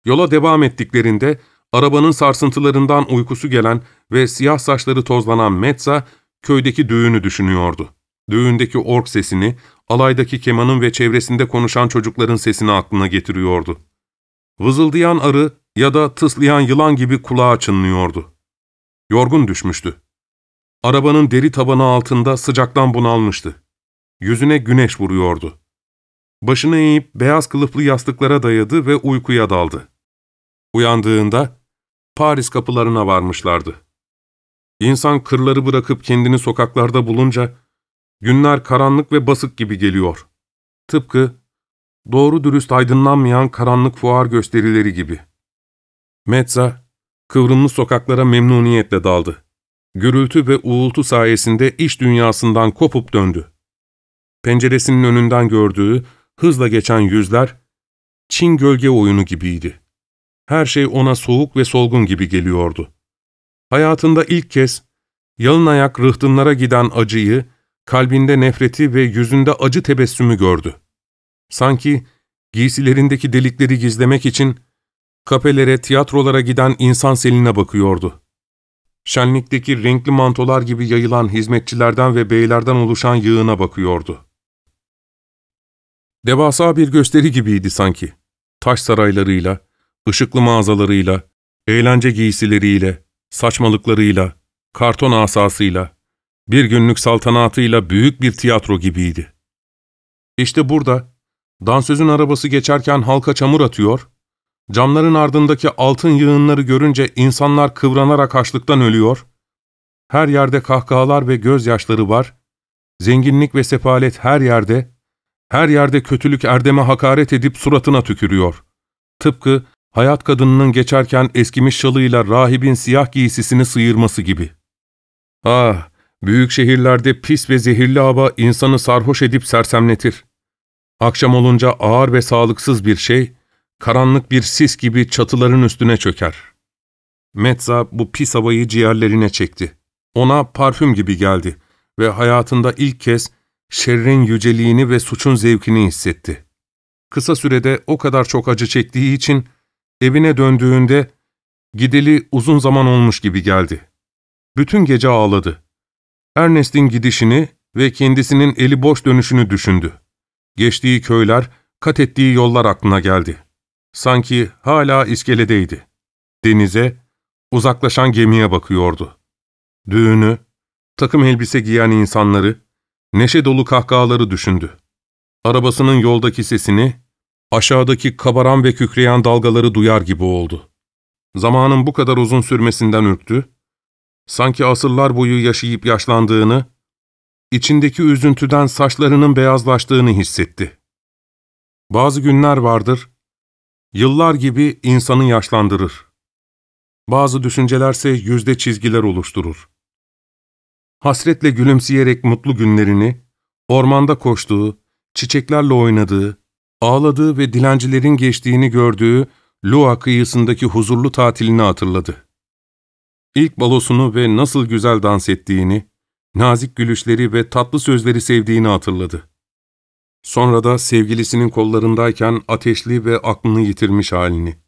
Yola devam ettiklerinde, arabanın sarsıntılarından uykusu gelen ve siyah saçları tozlanan Metza, köydeki düğünü düşünüyordu. Düğündeki ork sesini, alaydaki kemanın ve çevresinde konuşan çocukların sesini aklına getiriyordu. Vızıldayan arı ya da tıslayan yılan gibi kulağa çınlıyordu. Yorgun düşmüştü. Arabanın deri tabanı altında sıcaktan bunalmıştı. Yüzüne güneş vuruyordu. Başını eğip beyaz kılıflı yastıklara dayadı ve uykuya daldı. Uyandığında Paris kapılarına varmışlardı. İnsan kırları bırakıp kendini sokaklarda bulunca günler karanlık ve basık gibi geliyor. Tıpkı doğru dürüst aydınlanmayan karanlık fuar gösterileri gibi. Metza, kıvrımlı sokaklara memnuniyetle daldı. Gürültü ve uğultu sayesinde iş dünyasından kopup döndü. Penceresinin önünden gördüğü, hızla geçen yüzler, Çin gölge oyunu gibiydi. Her şey ona soğuk ve solgun gibi geliyordu. Hayatında ilk kez, yalın ayak rıhtımlara giden acıyı, kalbinde nefreti ve yüzünde acı tebessümü gördü. Sanki giysilerindeki delikleri gizlemek için kapelere, tiyatrolara giden insan seline bakıyordu. Şenlikteki renkli mantolar gibi yayılan hizmetçilerden ve beylerden oluşan yığına bakıyordu. Devasa bir gösteri gibiydi sanki. Taş saraylarıyla, ışıklı mağazalarıyla, eğlence giysileriyle, saçmalıklarıyla, karton asasıyla, bir günlük saltanatıyla büyük bir tiyatro gibiydi. İşte burada, Dansözün arabası geçerken halka çamur atıyor, camların ardındaki altın yığınları görünce insanlar kıvranarak açlıktan ölüyor, her yerde kahkahalar ve gözyaşları var, zenginlik ve sefalet her yerde, her yerde kötülük erdeme hakaret edip suratına tükürüyor. Tıpkı hayat kadınının geçerken eskimiş şalıyla rahibin siyah giysisini sıyırması gibi. Ah, büyük şehirlerde pis ve zehirli hava insanı sarhoş edip sersemletir. Akşam olunca ağır ve sağlıksız bir şey, karanlık bir sis gibi çatıların üstüne çöker. Metza bu pis havayı ciğerlerine çekti. Ona parfüm gibi geldi ve hayatında ilk kez şerrin yüceliğini ve suçun zevkini hissetti. Kısa sürede o kadar çok acı çektiği için evine döndüğünde gideli uzun zaman olmuş gibi geldi. Bütün gece ağladı. Ernest'in gidişini ve kendisinin eli boş dönüşünü düşündü. Geçtiği köyler, kat ettiği yollar aklına geldi. Sanki hala iskeledeydi. Denize, uzaklaşan gemiye bakıyordu. Düğünü, takım elbise giyen insanları, neşe dolu kahkahaları düşündü. Arabasının yoldaki sesini, aşağıdaki kabaran ve kükreyen dalgaları duyar gibi oldu. Zamanın bu kadar uzun sürmesinden ürktü, sanki asırlar boyu yaşayıp yaşlandığını, içindeki üzüntüden saçlarının beyazlaştığını hissetti. Bazı günler vardır, yıllar gibi insanı yaşlandırır. Bazı düşüncelerse yüzde çizgiler oluşturur. Hasretle gülümseyerek mutlu günlerini, ormanda koştuğu, çiçeklerle oynadığı, ağladığı ve dilencilerin geçtiğini gördüğü Lua kıyısındaki huzurlu tatilini hatırladı. İlk balosunu ve nasıl güzel dans ettiğini, nazik gülüşleri ve tatlı sözleri sevdiğini hatırladı. Sonra da sevgilisinin kollarındayken ateşli ve aklını yitirmiş halini.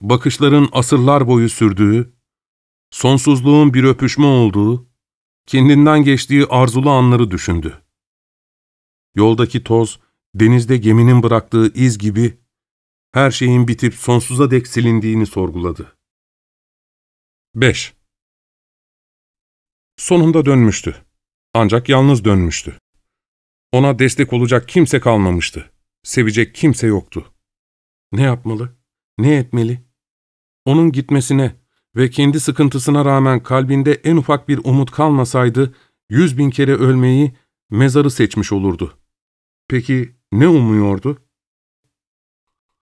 Bakışların asırlar boyu sürdüğü, sonsuzluğun bir öpüşme olduğu, kendinden geçtiği arzulu anları düşündü. Yoldaki toz, denizde geminin bıraktığı iz gibi, her şeyin bitip sonsuza dek silindiğini sorguladı. 5. Sonunda dönmüştü. Ancak yalnız dönmüştü. Ona destek olacak kimse kalmamıştı. Sevecek kimse yoktu. Ne yapmalı? Ne etmeli? Onun gitmesine ve kendi sıkıntısına rağmen kalbinde en ufak bir umut kalmasaydı, yüz bin kere ölmeyi, mezarı seçmiş olurdu. Peki ne umuyordu?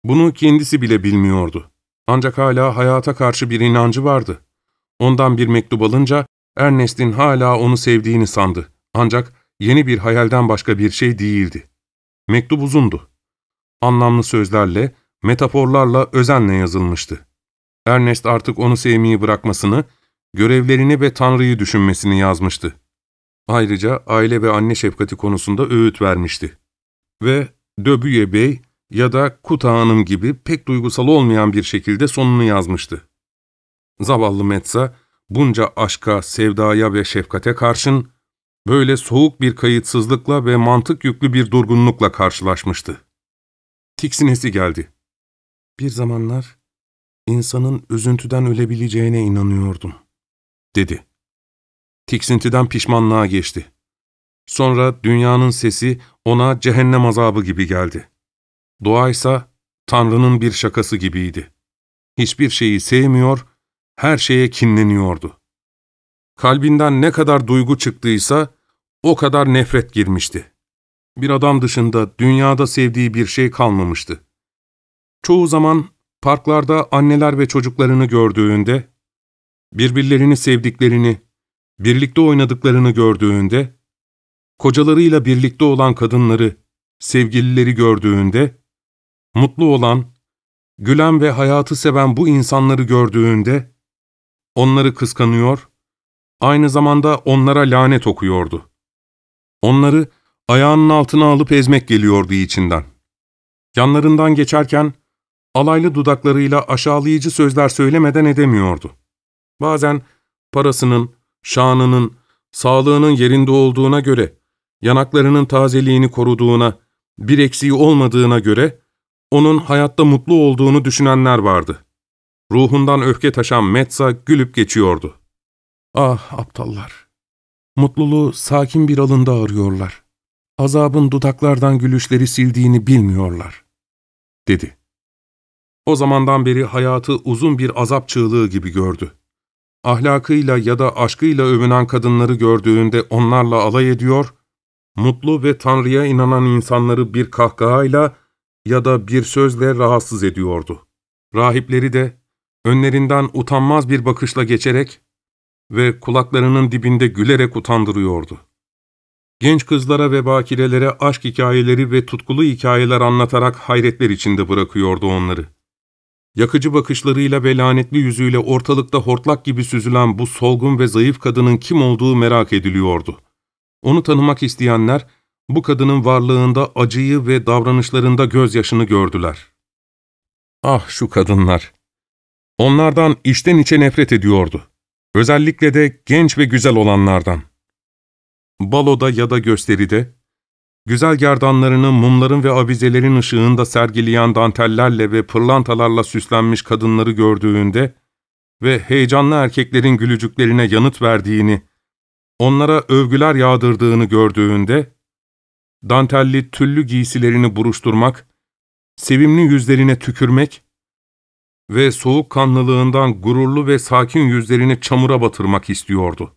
Bunu kendisi bile bilmiyordu. Ancak hala hayata karşı bir inancı vardı. Ondan bir mektup alınca Ernest'in hala onu sevdiğini sandı. Ancak yeni bir hayalden başka bir şey değildi. Mektup uzundu. Anlamlı sözlerle, metaforlarla özenle yazılmıştı. Ernest artık onu sevmeyi bırakmasını, görevlerini ve Tanrı'yı düşünmesini yazmıştı. Ayrıca aile ve anne şefkati konusunda öğüt vermişti. Ve Döbüye Bey ya da Kuta Hanım gibi pek duygusal olmayan bir şekilde sonunu yazmıştı. Zavallı Metsa, bunca aşka, sevdaya ve şefkate karşın, böyle soğuk bir kayıtsızlıkla ve mantık yüklü bir durgunlukla karşılaşmıştı. Tiksinesi geldi. Bir zamanlar insanın üzüntüden ölebileceğine inanıyordum, dedi. Tiksintiden pişmanlığa geçti. Sonra dünyanın sesi ona cehennem azabı gibi geldi. Dua ise Tanrı'nın bir şakası gibiydi. Hiçbir şeyi sevmiyor her şeye kinleniyordu. Kalbinden ne kadar duygu çıktıysa o kadar nefret girmişti. Bir adam dışında dünyada sevdiği bir şey kalmamıştı. Çoğu zaman parklarda anneler ve çocuklarını gördüğünde, birbirlerini sevdiklerini, birlikte oynadıklarını gördüğünde, kocalarıyla birlikte olan kadınları, sevgilileri gördüğünde, mutlu olan, gülen ve hayatı seven bu insanları gördüğünde, onları kıskanıyor, aynı zamanda onlara lanet okuyordu. Onları ayağının altına alıp ezmek geliyordu içinden. Yanlarından geçerken alaylı dudaklarıyla aşağılayıcı sözler söylemeden edemiyordu. Bazen parasının, şanının, sağlığının yerinde olduğuna göre, yanaklarının tazeliğini koruduğuna, bir eksiği olmadığına göre, onun hayatta mutlu olduğunu düşünenler vardı.'' Ruhundan öfke taşan Metza gülüp geçiyordu. Ah aptallar! Mutluluğu sakin bir alında arıyorlar. Azabın dudaklardan gülüşleri sildiğini bilmiyorlar, dedi. O zamandan beri hayatı uzun bir azap çığlığı gibi gördü. Ahlakıyla ya da aşkıyla övünen kadınları gördüğünde onlarla alay ediyor, mutlu ve Tanrı'ya inanan insanları bir kahkahayla ya da bir sözle rahatsız ediyordu. Rahipleri de önlerinden utanmaz bir bakışla geçerek ve kulaklarının dibinde gülerek utandırıyordu. Genç kızlara ve bakirelere aşk hikayeleri ve tutkulu hikayeler anlatarak hayretler içinde bırakıyordu onları. Yakıcı bakışlarıyla ve lanetli yüzüyle ortalıkta hortlak gibi süzülen bu solgun ve zayıf kadının kim olduğu merak ediliyordu. Onu tanımak isteyenler, bu kadının varlığında acıyı ve davranışlarında gözyaşını gördüler. Ah şu kadınlar! Onlardan içten içe nefret ediyordu. Özellikle de genç ve güzel olanlardan. Baloda ya da gösteride, güzel gerdanlarını mumların ve avizelerin ışığında sergileyen dantellerle ve pırlantalarla süslenmiş kadınları gördüğünde ve heyecanlı erkeklerin gülücüklerine yanıt verdiğini, onlara övgüler yağdırdığını gördüğünde, dantelli tüllü giysilerini buruşturmak, sevimli yüzlerine tükürmek ve soğukkanlılığından gururlu ve sakin yüzlerini çamura batırmak istiyordu.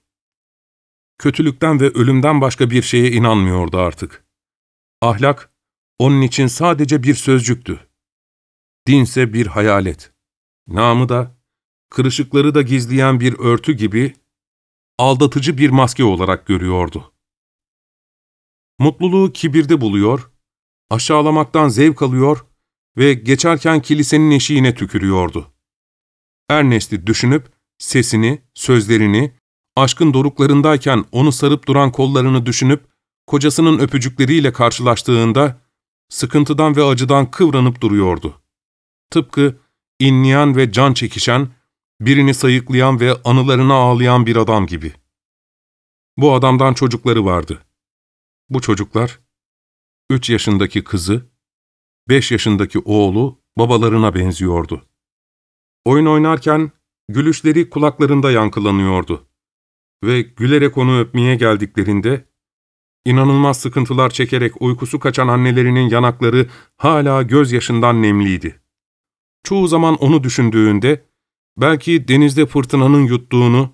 Kötülükten ve ölümden başka bir şeye inanmıyordu artık. Ahlak, onun için sadece bir sözcüktü. Dinse bir hayalet. Namı da, kırışıkları da gizleyen bir örtü gibi, aldatıcı bir maske olarak görüyordu. Mutluluğu kibirde buluyor, aşağılamaktan zevk alıyor ve geçerken kilisenin eşiğine tükürüyordu. Ernest'i düşünüp sesini, sözlerini, aşkın doruklarındayken onu sarıp duran kollarını düşünüp kocasının öpücükleriyle karşılaştığında sıkıntıdan ve acıdan kıvranıp duruyordu. Tıpkı inleyen ve can çekişen, birini sayıklayan ve anılarına ağlayan bir adam gibi. Bu adamdan çocukları vardı. Bu çocuklar, üç yaşındaki kızı, Beş yaşındaki oğlu babalarına benziyordu. Oyun oynarken gülüşleri kulaklarında yankılanıyordu. Ve gülerek onu öpmeye geldiklerinde, inanılmaz sıkıntılar çekerek uykusu kaçan annelerinin yanakları hala gözyaşından nemliydi. Çoğu zaman onu düşündüğünde, belki denizde fırtınanın yuttuğunu,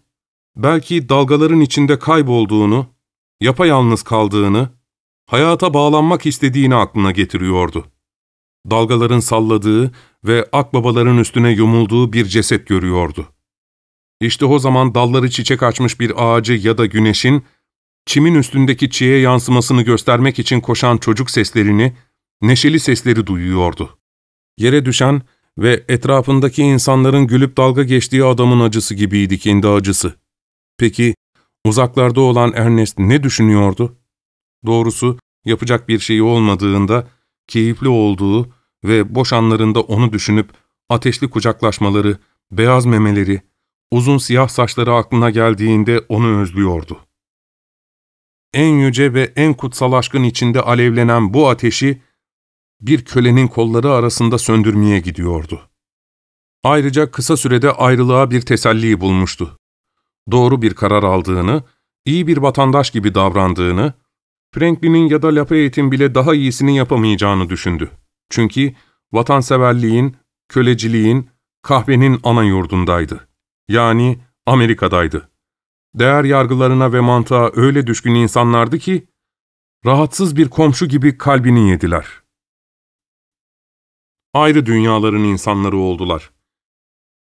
belki dalgaların içinde kaybolduğunu, yapayalnız kaldığını, hayata bağlanmak istediğini aklına getiriyordu dalgaların salladığı ve akbabaların üstüne yumulduğu bir ceset görüyordu. İşte o zaman dalları çiçek açmış bir ağacı ya da güneşin, çimin üstündeki çiğe yansımasını göstermek için koşan çocuk seslerini, neşeli sesleri duyuyordu. Yere düşen ve etrafındaki insanların gülüp dalga geçtiği adamın acısı gibiydi kendi acısı. Peki, uzaklarda olan Ernest ne düşünüyordu? Doğrusu, yapacak bir şeyi olmadığında, keyifli olduğu ve boş anlarında onu düşünüp ateşli kucaklaşmaları, beyaz memeleri, uzun siyah saçları aklına geldiğinde onu özlüyordu. En yüce ve en kutsal aşkın içinde alevlenen bu ateşi bir kölenin kolları arasında söndürmeye gidiyordu. Ayrıca kısa sürede ayrılığa bir teselli bulmuştu. Doğru bir karar aldığını, iyi bir vatandaş gibi davrandığını, Franklin'in ya da Lafayette'in bile daha iyisini yapamayacağını düşündü. Çünkü vatanseverliğin, köleciliğin, kahvenin ana yurdundaydı. Yani Amerika'daydı. Değer yargılarına ve mantığa öyle düşkün insanlardı ki, rahatsız bir komşu gibi kalbini yediler. Ayrı dünyaların insanları oldular.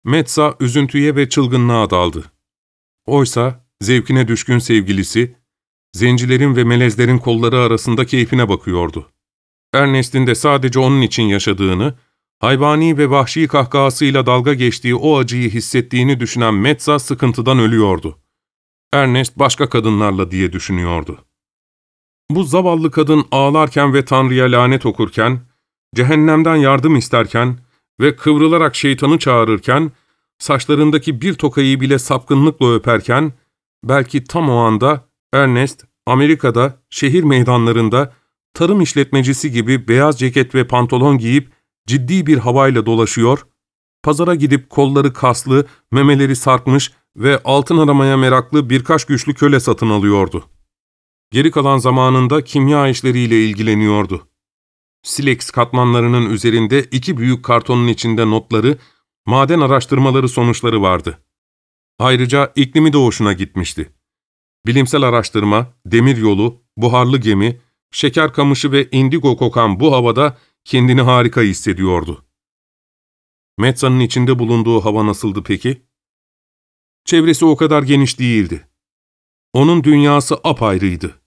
Metsa üzüntüye ve çılgınlığa daldı. Oysa zevkine düşkün sevgilisi, zencilerin ve melezlerin kolları arasında keyfine bakıyordu. Ernest'in de sadece onun için yaşadığını, hayvani ve vahşi kahkahasıyla dalga geçtiği o acıyı hissettiğini düşünen Metza sıkıntıdan ölüyordu. Ernest başka kadınlarla diye düşünüyordu. Bu zavallı kadın ağlarken ve Tanrı'ya lanet okurken, cehennemden yardım isterken ve kıvrılarak şeytanı çağırırken, saçlarındaki bir tokayı bile sapkınlıkla öperken, belki tam o anda Ernest, Amerika'da, şehir meydanlarında, tarım işletmecisi gibi beyaz ceket ve pantolon giyip ciddi bir havayla dolaşıyor, pazara gidip kolları kaslı, memeleri sarkmış ve altın aramaya meraklı birkaç güçlü köle satın alıyordu. Geri kalan zamanında kimya işleriyle ilgileniyordu. Silex katmanlarının üzerinde iki büyük kartonun içinde notları, maden araştırmaları sonuçları vardı. Ayrıca iklimi de hoşuna gitmişti. Bilimsel araştırma, demiryolu, buharlı gemi, şeker kamışı ve indigo kokan bu havada kendini harika hissediyordu. Metsa'nın içinde bulunduğu hava nasıldı peki? Çevresi o kadar geniş değildi. Onun dünyası apayrıydı.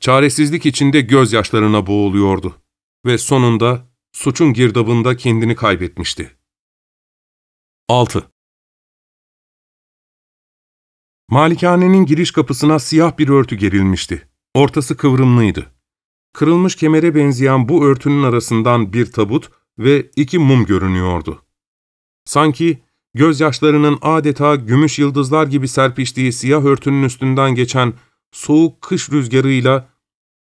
Çaresizlik içinde gözyaşlarına boğuluyordu ve sonunda suçun girdabında kendini kaybetmişti. 6. Malikanenin giriş kapısına siyah bir örtü gerilmişti. Ortası kıvrımlıydı. Kırılmış kemere benzeyen bu örtünün arasından bir tabut ve iki mum görünüyordu. Sanki gözyaşlarının adeta gümüş yıldızlar gibi serpiştiği siyah örtünün üstünden geçen soğuk kış rüzgarıyla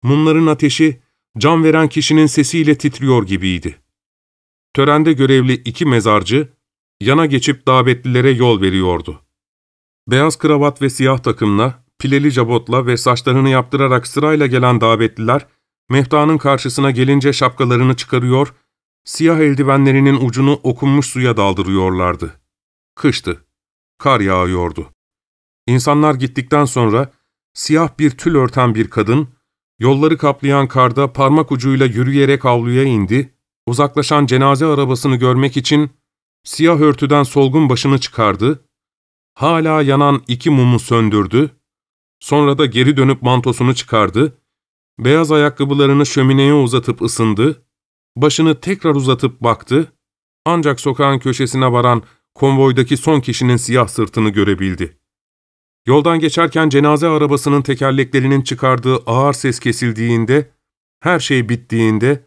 mumların ateşi can veren kişinin sesiyle titriyor gibiydi. Törende görevli iki mezarcı yana geçip davetlilere yol veriyordu. Beyaz kravat ve siyah takımla, pileli cabotla ve saçlarını yaptırarak sırayla gelen davetliler, mehtanın karşısına gelince şapkalarını çıkarıyor, siyah eldivenlerinin ucunu okunmuş suya daldırıyorlardı. Kıştı. Kar yağıyordu. İnsanlar gittikten sonra, siyah bir tül örten bir kadın, yolları kaplayan karda parmak ucuyla yürüyerek avluya indi, uzaklaşan cenaze arabasını görmek için siyah örtüden solgun başını çıkardı, Hala yanan iki mumu söndürdü, sonra da geri dönüp mantosunu çıkardı, beyaz ayakkabılarını şömineye uzatıp ısındı, başını tekrar uzatıp baktı, ancak sokağın köşesine varan konvoydaki son kişinin siyah sırtını görebildi. Yoldan geçerken cenaze arabasının tekerleklerinin çıkardığı ağır ses kesildiğinde, her şey bittiğinde,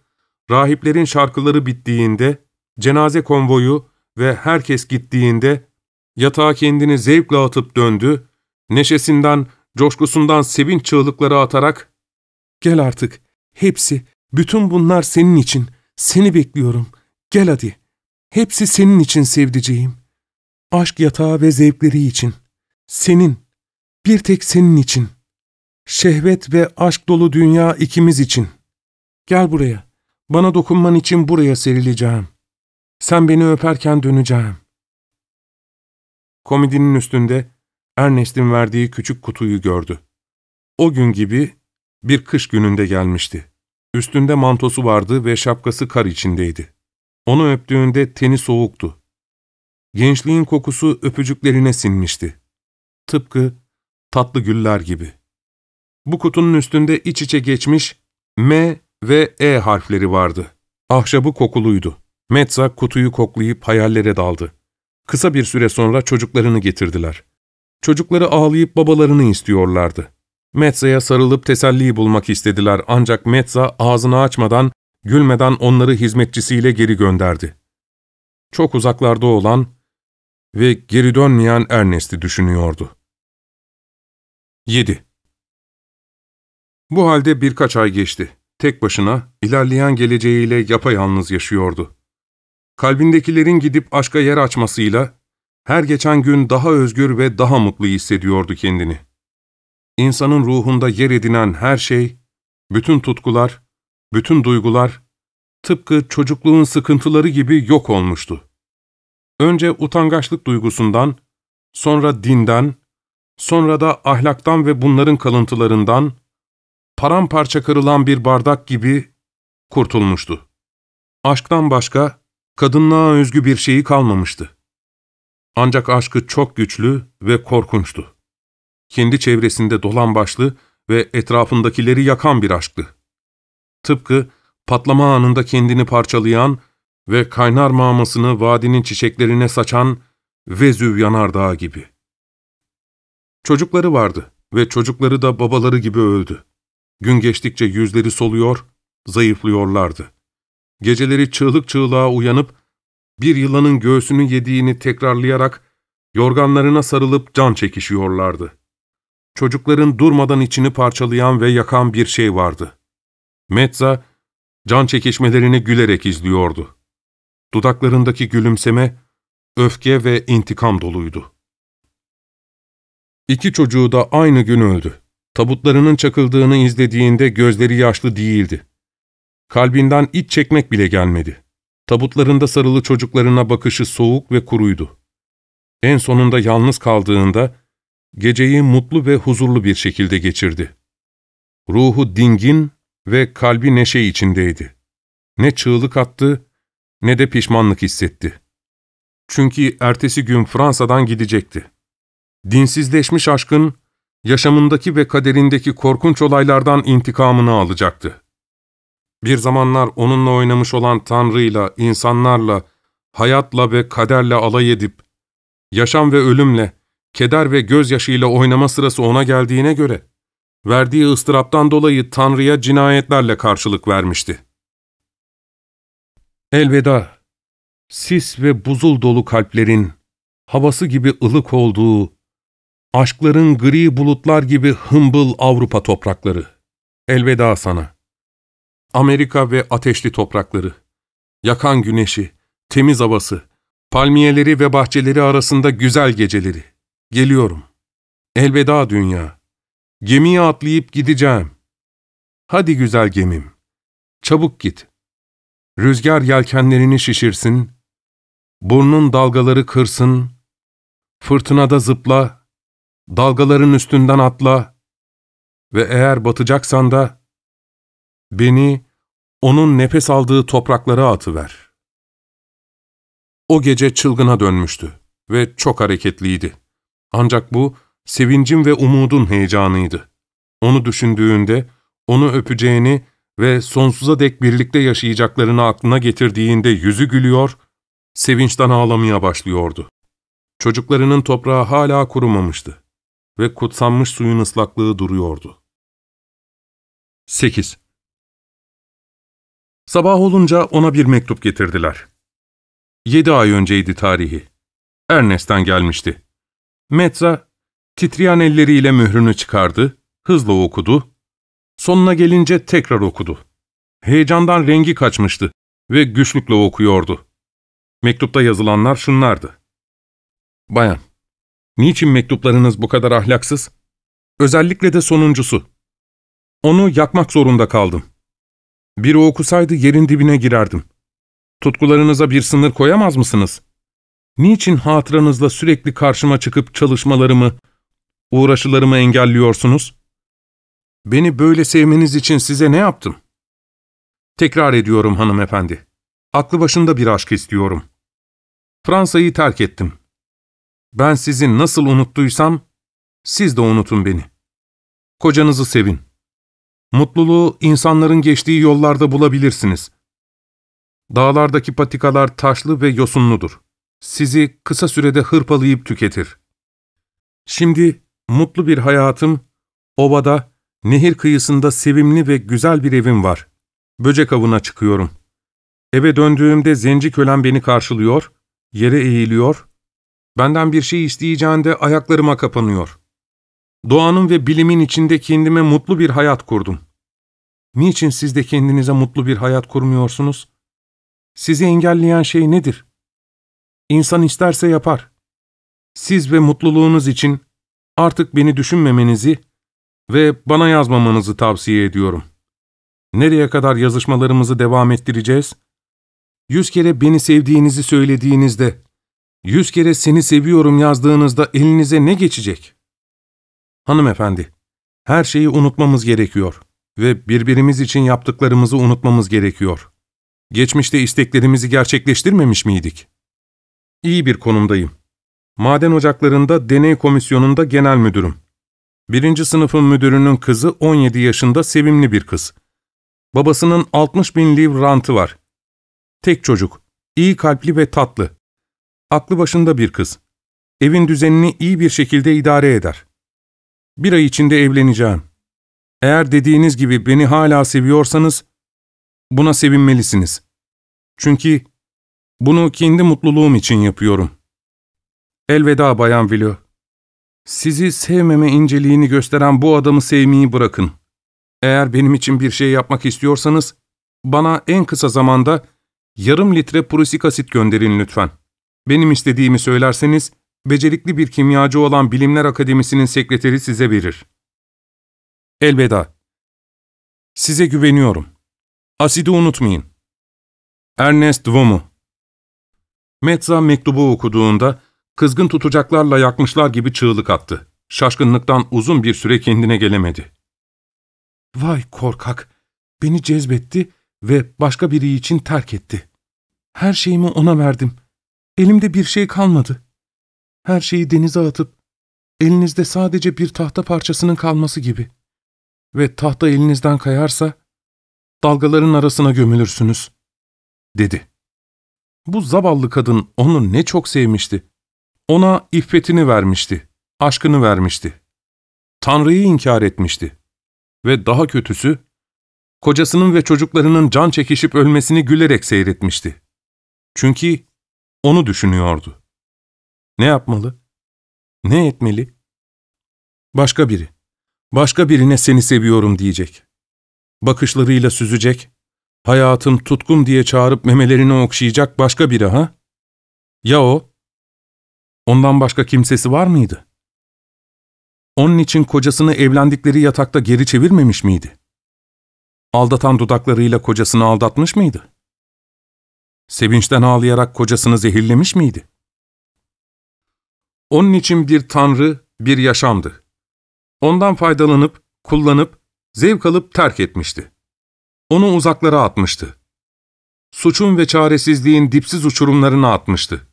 rahiplerin şarkıları bittiğinde, cenaze konvoyu ve herkes gittiğinde Yatağa kendini zevkle atıp döndü, neşesinden, coşkusundan sevinç çığlıkları atarak ''Gel artık, hepsi, bütün bunlar senin için, seni bekliyorum, gel hadi, hepsi senin için sevdiceğim, aşk yatağı ve zevkleri için, senin, bir tek senin için, şehvet ve aşk dolu dünya ikimiz için, gel buraya, bana dokunman için buraya serileceğim, sen beni öperken döneceğim.'' komodinin üstünde Ernest'in verdiği küçük kutuyu gördü. O gün gibi bir kış gününde gelmişti. Üstünde mantosu vardı ve şapkası kar içindeydi. Onu öptüğünde teni soğuktu. Gençliğin kokusu öpücüklerine sinmişti. Tıpkı tatlı güller gibi. Bu kutunun üstünde iç içe geçmiş M ve E harfleri vardı. Ahşabı kokuluydu. Metza kutuyu koklayıp hayallere daldı. Kısa bir süre sonra çocuklarını getirdiler. Çocukları ağlayıp babalarını istiyorlardı. Metza'ya sarılıp teselli bulmak istediler ancak Metza ağzını açmadan, gülmeden onları hizmetçisiyle geri gönderdi. Çok uzaklarda olan ve geri dönmeyen Ernest'i düşünüyordu. 7. Bu halde birkaç ay geçti. Tek başına, ilerleyen geleceğiyle yapayalnız yaşıyordu. Kalbindekilerin gidip aşka yer açmasıyla her geçen gün daha özgür ve daha mutlu hissediyordu kendini. İnsanın ruhunda yer edinen her şey, bütün tutkular, bütün duygular, tıpkı çocukluğun sıkıntıları gibi yok olmuştu. Önce utangaçlık duygusundan, sonra dinden, sonra da ahlaktan ve bunların kalıntılarından, paramparça kırılan bir bardak gibi kurtulmuştu. Aşktan başka, Kadınlığa özgü bir şeyi kalmamıştı. Ancak aşkı çok güçlü ve korkunçtu. Kendi çevresinde dolan başlı ve etrafındakileri yakan bir aşktı. Tıpkı patlama anında kendini parçalayan ve kaynar mağmasını vadinin çiçeklerine saçan Vezüv yanardağı gibi. Çocukları vardı ve çocukları da babaları gibi öldü. Gün geçtikçe yüzleri soluyor, zayıflıyorlardı. Geceleri çığlık çığlığa uyanıp bir yılanın göğsünü yediğini tekrarlayarak yorganlarına sarılıp can çekişiyorlardı. Çocukların durmadan içini parçalayan ve yakan bir şey vardı. Metza, can çekişmelerini gülerek izliyordu. Dudaklarındaki gülümseme, öfke ve intikam doluydu. İki çocuğu da aynı gün öldü. Tabutlarının çakıldığını izlediğinde gözleri yaşlı değildi. Kalbinden iç çekmek bile gelmedi. Tabutlarında sarılı çocuklarına bakışı soğuk ve kuruydu. En sonunda yalnız kaldığında geceyi mutlu ve huzurlu bir şekilde geçirdi. Ruhu dingin ve kalbi neşe içindeydi. Ne çığlık attı ne de pişmanlık hissetti. Çünkü ertesi gün Fransa'dan gidecekti. Dinsizleşmiş aşkın, yaşamındaki ve kaderindeki korkunç olaylardan intikamını alacaktı. Bir zamanlar onunla oynamış olan Tanrı'yla, insanlarla, hayatla ve kaderle alay edip, yaşam ve ölümle, keder ve gözyaşıyla oynama sırası ona geldiğine göre, verdiği ıstıraptan dolayı Tanrı'ya cinayetlerle karşılık vermişti. Elveda, sis ve buzul dolu kalplerin, havası gibi ılık olduğu, aşkların gri bulutlar gibi hımbıl Avrupa toprakları. Elveda sana. Amerika ve ateşli toprakları, yakan güneşi, temiz havası, palmiyeleri ve bahçeleri arasında güzel geceleri. Geliyorum. Elveda dünya. Gemiye atlayıp gideceğim. Hadi güzel gemim. Çabuk git. Rüzgar yelkenlerini şişirsin. Burnun dalgaları kırsın. Fırtınada zıpla. Dalgaların üstünden atla. Ve eğer batacaksan da Beni onun nefes aldığı topraklara atıver. O gece çılgına dönmüştü ve çok hareketliydi. Ancak bu sevincin ve umudun heyecanıydı. Onu düşündüğünde, onu öpeceğini ve sonsuza dek birlikte yaşayacaklarını aklına getirdiğinde yüzü gülüyor, sevinçten ağlamaya başlıyordu. Çocuklarının toprağı hala kurumamıştı ve kutsanmış suyun ıslaklığı duruyordu. 8. Sabah olunca ona bir mektup getirdiler. Yedi ay önceydi tarihi. Ernest'ten gelmişti. Metza, titreyen elleriyle mührünü çıkardı, hızla okudu. Sonuna gelince tekrar okudu. Heyecandan rengi kaçmıştı ve güçlükle okuyordu. Mektupta yazılanlar şunlardı. Bayan, niçin mektuplarınız bu kadar ahlaksız? Özellikle de sonuncusu. Onu yakmak zorunda kaldım. Biri okusaydı yerin dibine girerdim. Tutkularınıza bir sınır koyamaz mısınız? Niçin hatıranızla sürekli karşıma çıkıp çalışmalarımı, uğraşılarımı engelliyorsunuz? Beni böyle sevmeniz için size ne yaptım? Tekrar ediyorum hanımefendi. Aklı başında bir aşk istiyorum. Fransa'yı terk ettim. Ben sizi nasıl unuttuysam, siz de unutun beni. Kocanızı sevin. Mutluluğu insanların geçtiği yollarda bulabilirsiniz. Dağlardaki patikalar taşlı ve yosunludur. Sizi kısa sürede hırpalayıp tüketir. Şimdi mutlu bir hayatım, ovada, nehir kıyısında sevimli ve güzel bir evim var. Böcek avına çıkıyorum. Eve döndüğümde zenci kölen beni karşılıyor, yere eğiliyor, benden bir şey isteyeceğinde ayaklarıma kapanıyor. Doğanın ve bilimin içinde kendime mutlu bir hayat kurdum. Niçin siz de kendinize mutlu bir hayat kurmuyorsunuz? Sizi engelleyen şey nedir? İnsan isterse yapar. Siz ve mutluluğunuz için artık beni düşünmemenizi ve bana yazmamanızı tavsiye ediyorum. Nereye kadar yazışmalarımızı devam ettireceğiz? Yüz kere beni sevdiğinizi söylediğinizde, yüz kere seni seviyorum yazdığınızda elinize ne geçecek? Hanımefendi, her şeyi unutmamız gerekiyor ve birbirimiz için yaptıklarımızı unutmamız gerekiyor. Geçmişte isteklerimizi gerçekleştirmemiş miydik? İyi bir konumdayım. Maden ocaklarında deney komisyonunda genel müdürüm. Birinci sınıfın müdürünün kızı 17 yaşında sevimli bir kız. Babasının 60 bin liv rantı var. Tek çocuk, iyi kalpli ve tatlı. Aklı başında bir kız. Evin düzenini iyi bir şekilde idare eder. Bir ay içinde evleneceğim. Eğer dediğiniz gibi beni hala seviyorsanız, buna sevinmelisiniz. Çünkü bunu kendi mutluluğum için yapıyorum. Elveda Bayan Vilo. Sizi sevmeme inceliğini gösteren bu adamı sevmeyi bırakın. Eğer benim için bir şey yapmak istiyorsanız, bana en kısa zamanda yarım litre purusik asit gönderin lütfen. Benim istediğimi söylerseniz, becerikli bir kimyacı olan Bilimler Akademisi'nin sekreteri size verir.'' Elveda. Size güveniyorum. Asidi unutmayın. Ernest Vomu. Metza mektubu okuduğunda kızgın tutacaklarla yakmışlar gibi çığlık attı. Şaşkınlıktan uzun bir süre kendine gelemedi. Vay korkak! Beni cezbetti ve başka biri için terk etti. Her şeyimi ona verdim. Elimde bir şey kalmadı. Her şeyi denize atıp, elinizde sadece bir tahta parçasının kalması gibi ve tahta elinizden kayarsa dalgaların arasına gömülürsünüz, dedi. Bu zavallı kadın onu ne çok sevmişti. Ona iffetini vermişti, aşkını vermişti. Tanrı'yı inkar etmişti. Ve daha kötüsü, kocasının ve çocuklarının can çekişip ölmesini gülerek seyretmişti. Çünkü onu düşünüyordu. Ne yapmalı? Ne etmeli? Başka biri. Başka birine seni seviyorum diyecek. Bakışlarıyla süzecek, hayatım tutkum diye çağırıp memelerini okşayacak başka biri ha? Ya o? Ondan başka kimsesi var mıydı? Onun için kocasını evlendikleri yatakta geri çevirmemiş miydi? Aldatan dudaklarıyla kocasını aldatmış mıydı? Sevinçten ağlayarak kocasını zehirlemiş miydi? Onun için bir tanrı, bir yaşamdı. Ondan faydalanıp, kullanıp, zevk alıp terk etmişti. Onu uzaklara atmıştı. Suçun ve çaresizliğin dipsiz uçurumlarına atmıştı.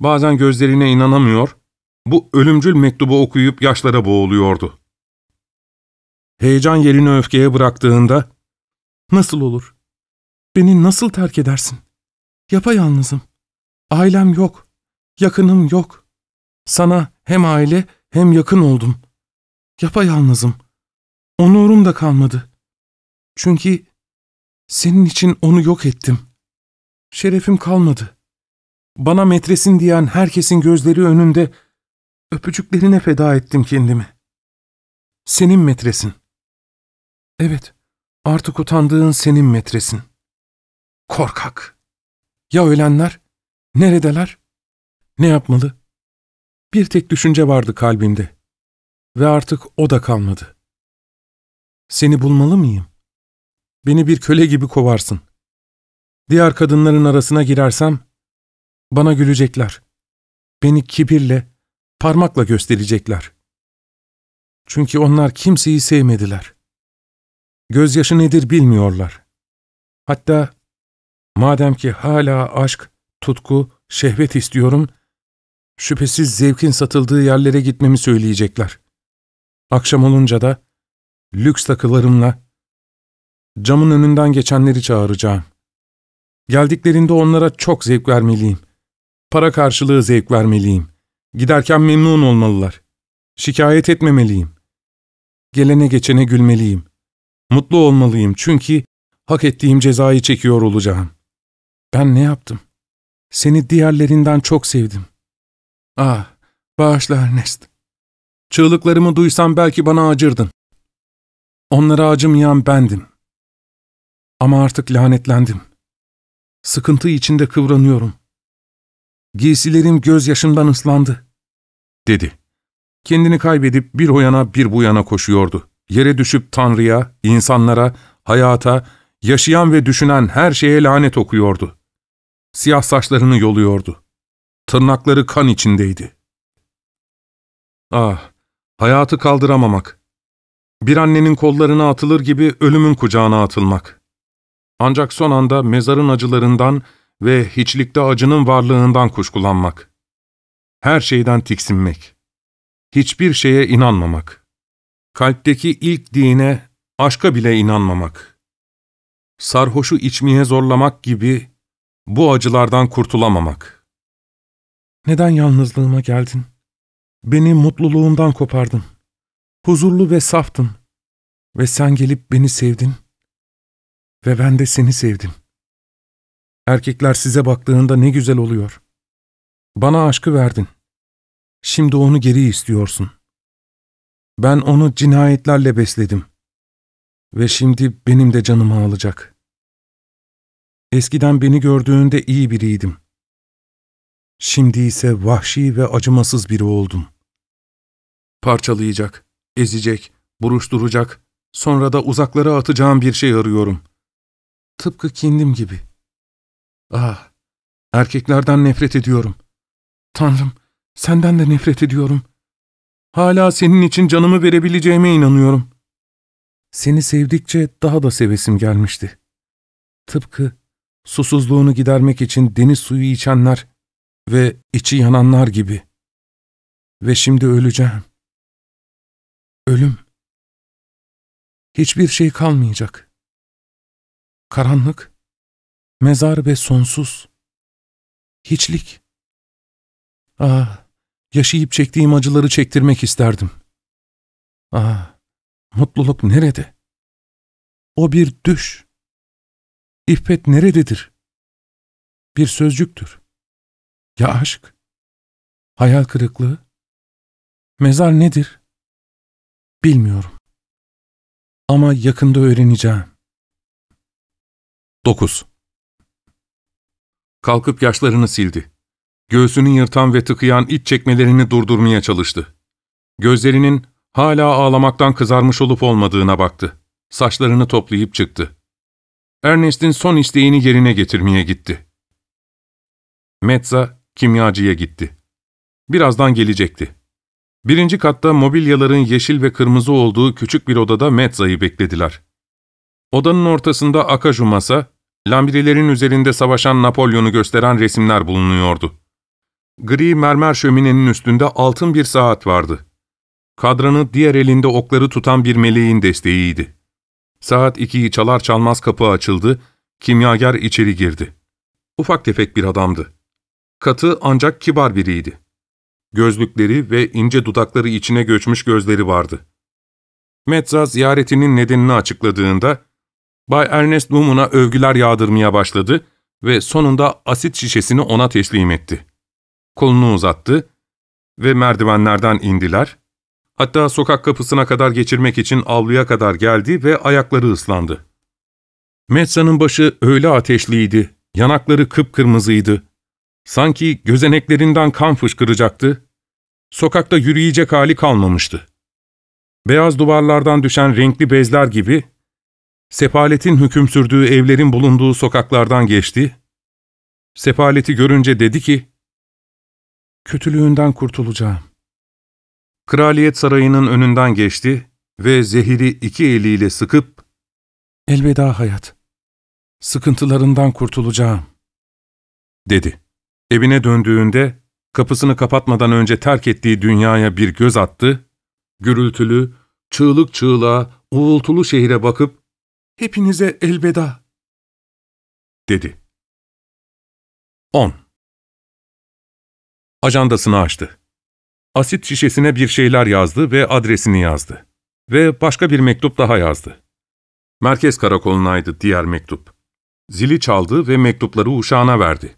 Bazen gözlerine inanamıyor, bu ölümcül mektubu okuyup yaşlara boğuluyordu. Heyecan yerini öfkeye bıraktığında, ''Nasıl olur? Beni nasıl terk edersin? Yapayalnızım. Ailem yok, yakınım yok. Sana hem aile hem yakın oldum.'' Yapayalnızım. Onurum da kalmadı. Çünkü senin için onu yok ettim. Şerefim kalmadı. Bana metresin diyen herkesin gözleri önünde öpücüklerine feda ettim kendimi. Senin metresin. Evet, artık utandığın senin metresin. Korkak. Ya ölenler? Neredeler? Ne yapmalı? Bir tek düşünce vardı kalbimde ve artık o da kalmadı. Seni bulmalı mıyım? Beni bir köle gibi kovarsın. Diğer kadınların arasına girersem bana gülecekler. Beni kibirle, parmakla gösterecekler. Çünkü onlar kimseyi sevmediler. Gözyaşı nedir bilmiyorlar. Hatta madem ki hala aşk, tutku, şehvet istiyorum, şüphesiz zevkin satıldığı yerlere gitmemi söyleyecekler. Akşam olunca da lüks takılarımla camın önünden geçenleri çağıracağım. Geldiklerinde onlara çok zevk vermeliyim. Para karşılığı zevk vermeliyim. Giderken memnun olmalılar. Şikayet etmemeliyim. Gelene geçene gülmeliyim. Mutlu olmalıyım çünkü hak ettiğim cezayı çekiyor olacağım. Ben ne yaptım? Seni diğerlerinden çok sevdim. Ah, bağışla Ernest. Çığlıklarımı duysan belki bana acırdın. Onlara acımayan bendim. Ama artık lanetlendim. Sıkıntı içinde kıvranıyorum. Giysilerim gözyaşımdan ıslandı, dedi. Kendini kaybedip bir o yana bir bu yana koşuyordu. Yere düşüp Tanrı'ya, insanlara, hayata, yaşayan ve düşünen her şeye lanet okuyordu. Siyah saçlarını yoluyordu. Tırnakları kan içindeydi. Ah, Hayatı kaldıramamak. Bir annenin kollarına atılır gibi ölümün kucağına atılmak. Ancak son anda mezarın acılarından ve hiçlikte acının varlığından kuşkulanmak. Her şeyden tiksinmek. Hiçbir şeye inanmamak. Kalpteki ilk dine, aşka bile inanmamak. Sarhoşu içmeye zorlamak gibi bu acılardan kurtulamamak. ''Neden yalnızlığıma geldin?'' Beni mutluluğundan kopardın. Huzurlu ve saftım. Ve sen gelip beni sevdin. Ve ben de seni sevdim. Erkekler size baktığında ne güzel oluyor. Bana aşkı verdin. Şimdi onu geri istiyorsun. Ben onu cinayetlerle besledim. Ve şimdi benim de canımı alacak. Eskiden beni gördüğünde iyi biriydim. Şimdi ise vahşi ve acımasız biri oldum. Parçalayacak, ezecek, buruşturacak, sonra da uzaklara atacağım bir şey arıyorum. Tıpkı kendim gibi. Ah, erkeklerden nefret ediyorum. Tanrım, senden de nefret ediyorum. Hala senin için canımı verebileceğime inanıyorum. Seni sevdikçe daha da sevesim gelmişti. Tıpkı susuzluğunu gidermek için deniz suyu içenler ve içi yananlar gibi. Ve şimdi öleceğim. Ölüm. Hiçbir şey kalmayacak. Karanlık, mezar ve sonsuz. Hiçlik. Ah, yaşayıp çektiğim acıları çektirmek isterdim. Ah, mutluluk nerede? O bir düş. İffet nerededir? Bir sözcüktür. Ya aşk? Hayal kırıklığı? Mezar nedir? Bilmiyorum. Ama yakında öğreneceğim. 9. Kalkıp yaşlarını sildi. Göğsünü yırtan ve tıkayan iç çekmelerini durdurmaya çalıştı. Gözlerinin hala ağlamaktan kızarmış olup olmadığına baktı. Saçlarını toplayıp çıktı. Ernest'in son isteğini yerine getirmeye gitti. Metza kimyacıya gitti. Birazdan gelecekti. Birinci katta mobilyaların yeşil ve kırmızı olduğu küçük bir odada Metza'yı beklediler. Odanın ortasında akaju masa, lambirilerin üzerinde savaşan Napolyon'u gösteren resimler bulunuyordu. Gri mermer şöminenin üstünde altın bir saat vardı. Kadranı diğer elinde okları tutan bir meleğin desteğiydi. Saat ikiyi çalar çalmaz kapı açıldı, kimyager içeri girdi. Ufak tefek bir adamdı. Katı ancak kibar biriydi. Gözlükleri ve ince dudakları içine göçmüş gözleri vardı. Metza ziyaretinin nedenini açıkladığında, Bay Ernest Lumun'a övgüler yağdırmaya başladı ve sonunda asit şişesini ona teslim etti. Kolunu uzattı ve merdivenlerden indiler. Hatta sokak kapısına kadar geçirmek için avluya kadar geldi ve ayakları ıslandı. Metza'nın başı öyle ateşliydi, yanakları kıpkırmızıydı, Sanki gözeneklerinden kan fışkıracaktı. Sokakta yürüyecek hali kalmamıştı. Beyaz duvarlardan düşen renkli bezler gibi, sefaletin hüküm sürdüğü evlerin bulunduğu sokaklardan geçti. Sefaleti görünce dedi ki, ''Kötülüğünden kurtulacağım.'' Kraliyet sarayının önünden geçti ve zehiri iki eliyle sıkıp, ''Elveda hayat, sıkıntılarından kurtulacağım.'' dedi. Evine döndüğünde kapısını kapatmadan önce terk ettiği dünyaya bir göz attı, gürültülü, çığlık çığlığa, uğultulu şehire bakıp ''Hepinize elveda'' dedi. 10. Ajandasını açtı. Asit şişesine bir şeyler yazdı ve adresini yazdı. Ve başka bir mektup daha yazdı. Merkez karakolunaydı diğer mektup. Zili çaldı ve mektupları uşağına verdi.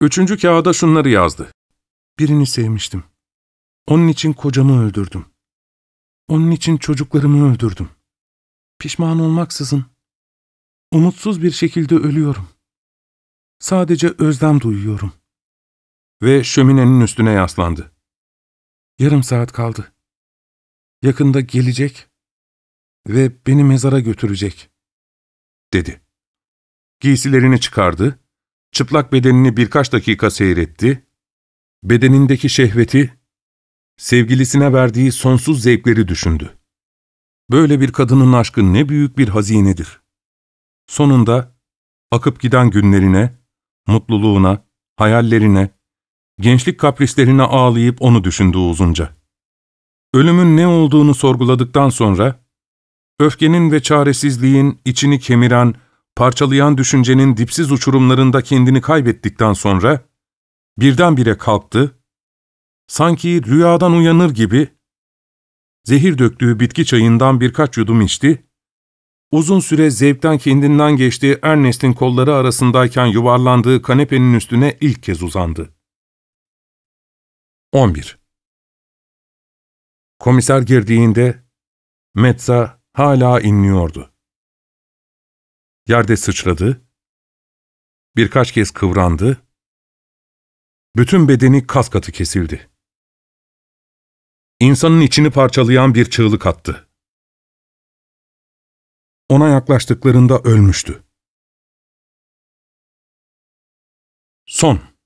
Üçüncü kağıda şunları yazdı. Birini sevmiştim. Onun için kocamı öldürdüm. Onun için çocuklarımı öldürdüm. Pişman olmaksızın, umutsuz bir şekilde ölüyorum. Sadece özlem duyuyorum. Ve şöminenin üstüne yaslandı. Yarım saat kaldı. Yakında gelecek ve beni mezara götürecek, dedi. Giysilerini çıkardı Çıplak bedenini birkaç dakika seyretti, bedenindeki şehveti, sevgilisine verdiği sonsuz zevkleri düşündü. Böyle bir kadının aşkı ne büyük bir hazinedir. Sonunda akıp giden günlerine, mutluluğuna, hayallerine, gençlik kaprislerine ağlayıp onu düşündü uzunca. Ölümün ne olduğunu sorguladıktan sonra, öfkenin ve çaresizliğin içini kemiren, parçalayan düşüncenin dipsiz uçurumlarında kendini kaybettikten sonra, birdenbire kalktı, sanki rüyadan uyanır gibi, zehir döktüğü bitki çayından birkaç yudum içti, uzun süre zevkten kendinden geçtiği Ernest'in kolları arasındayken yuvarlandığı kanepenin üstüne ilk kez uzandı. 11. Komiser girdiğinde, Metza hala inliyordu. Yerde sıçradı, birkaç kez kıvrandı, bütün bedeni kas katı kesildi. İnsanın içini parçalayan bir çığlık attı. Ona yaklaştıklarında ölmüştü. Son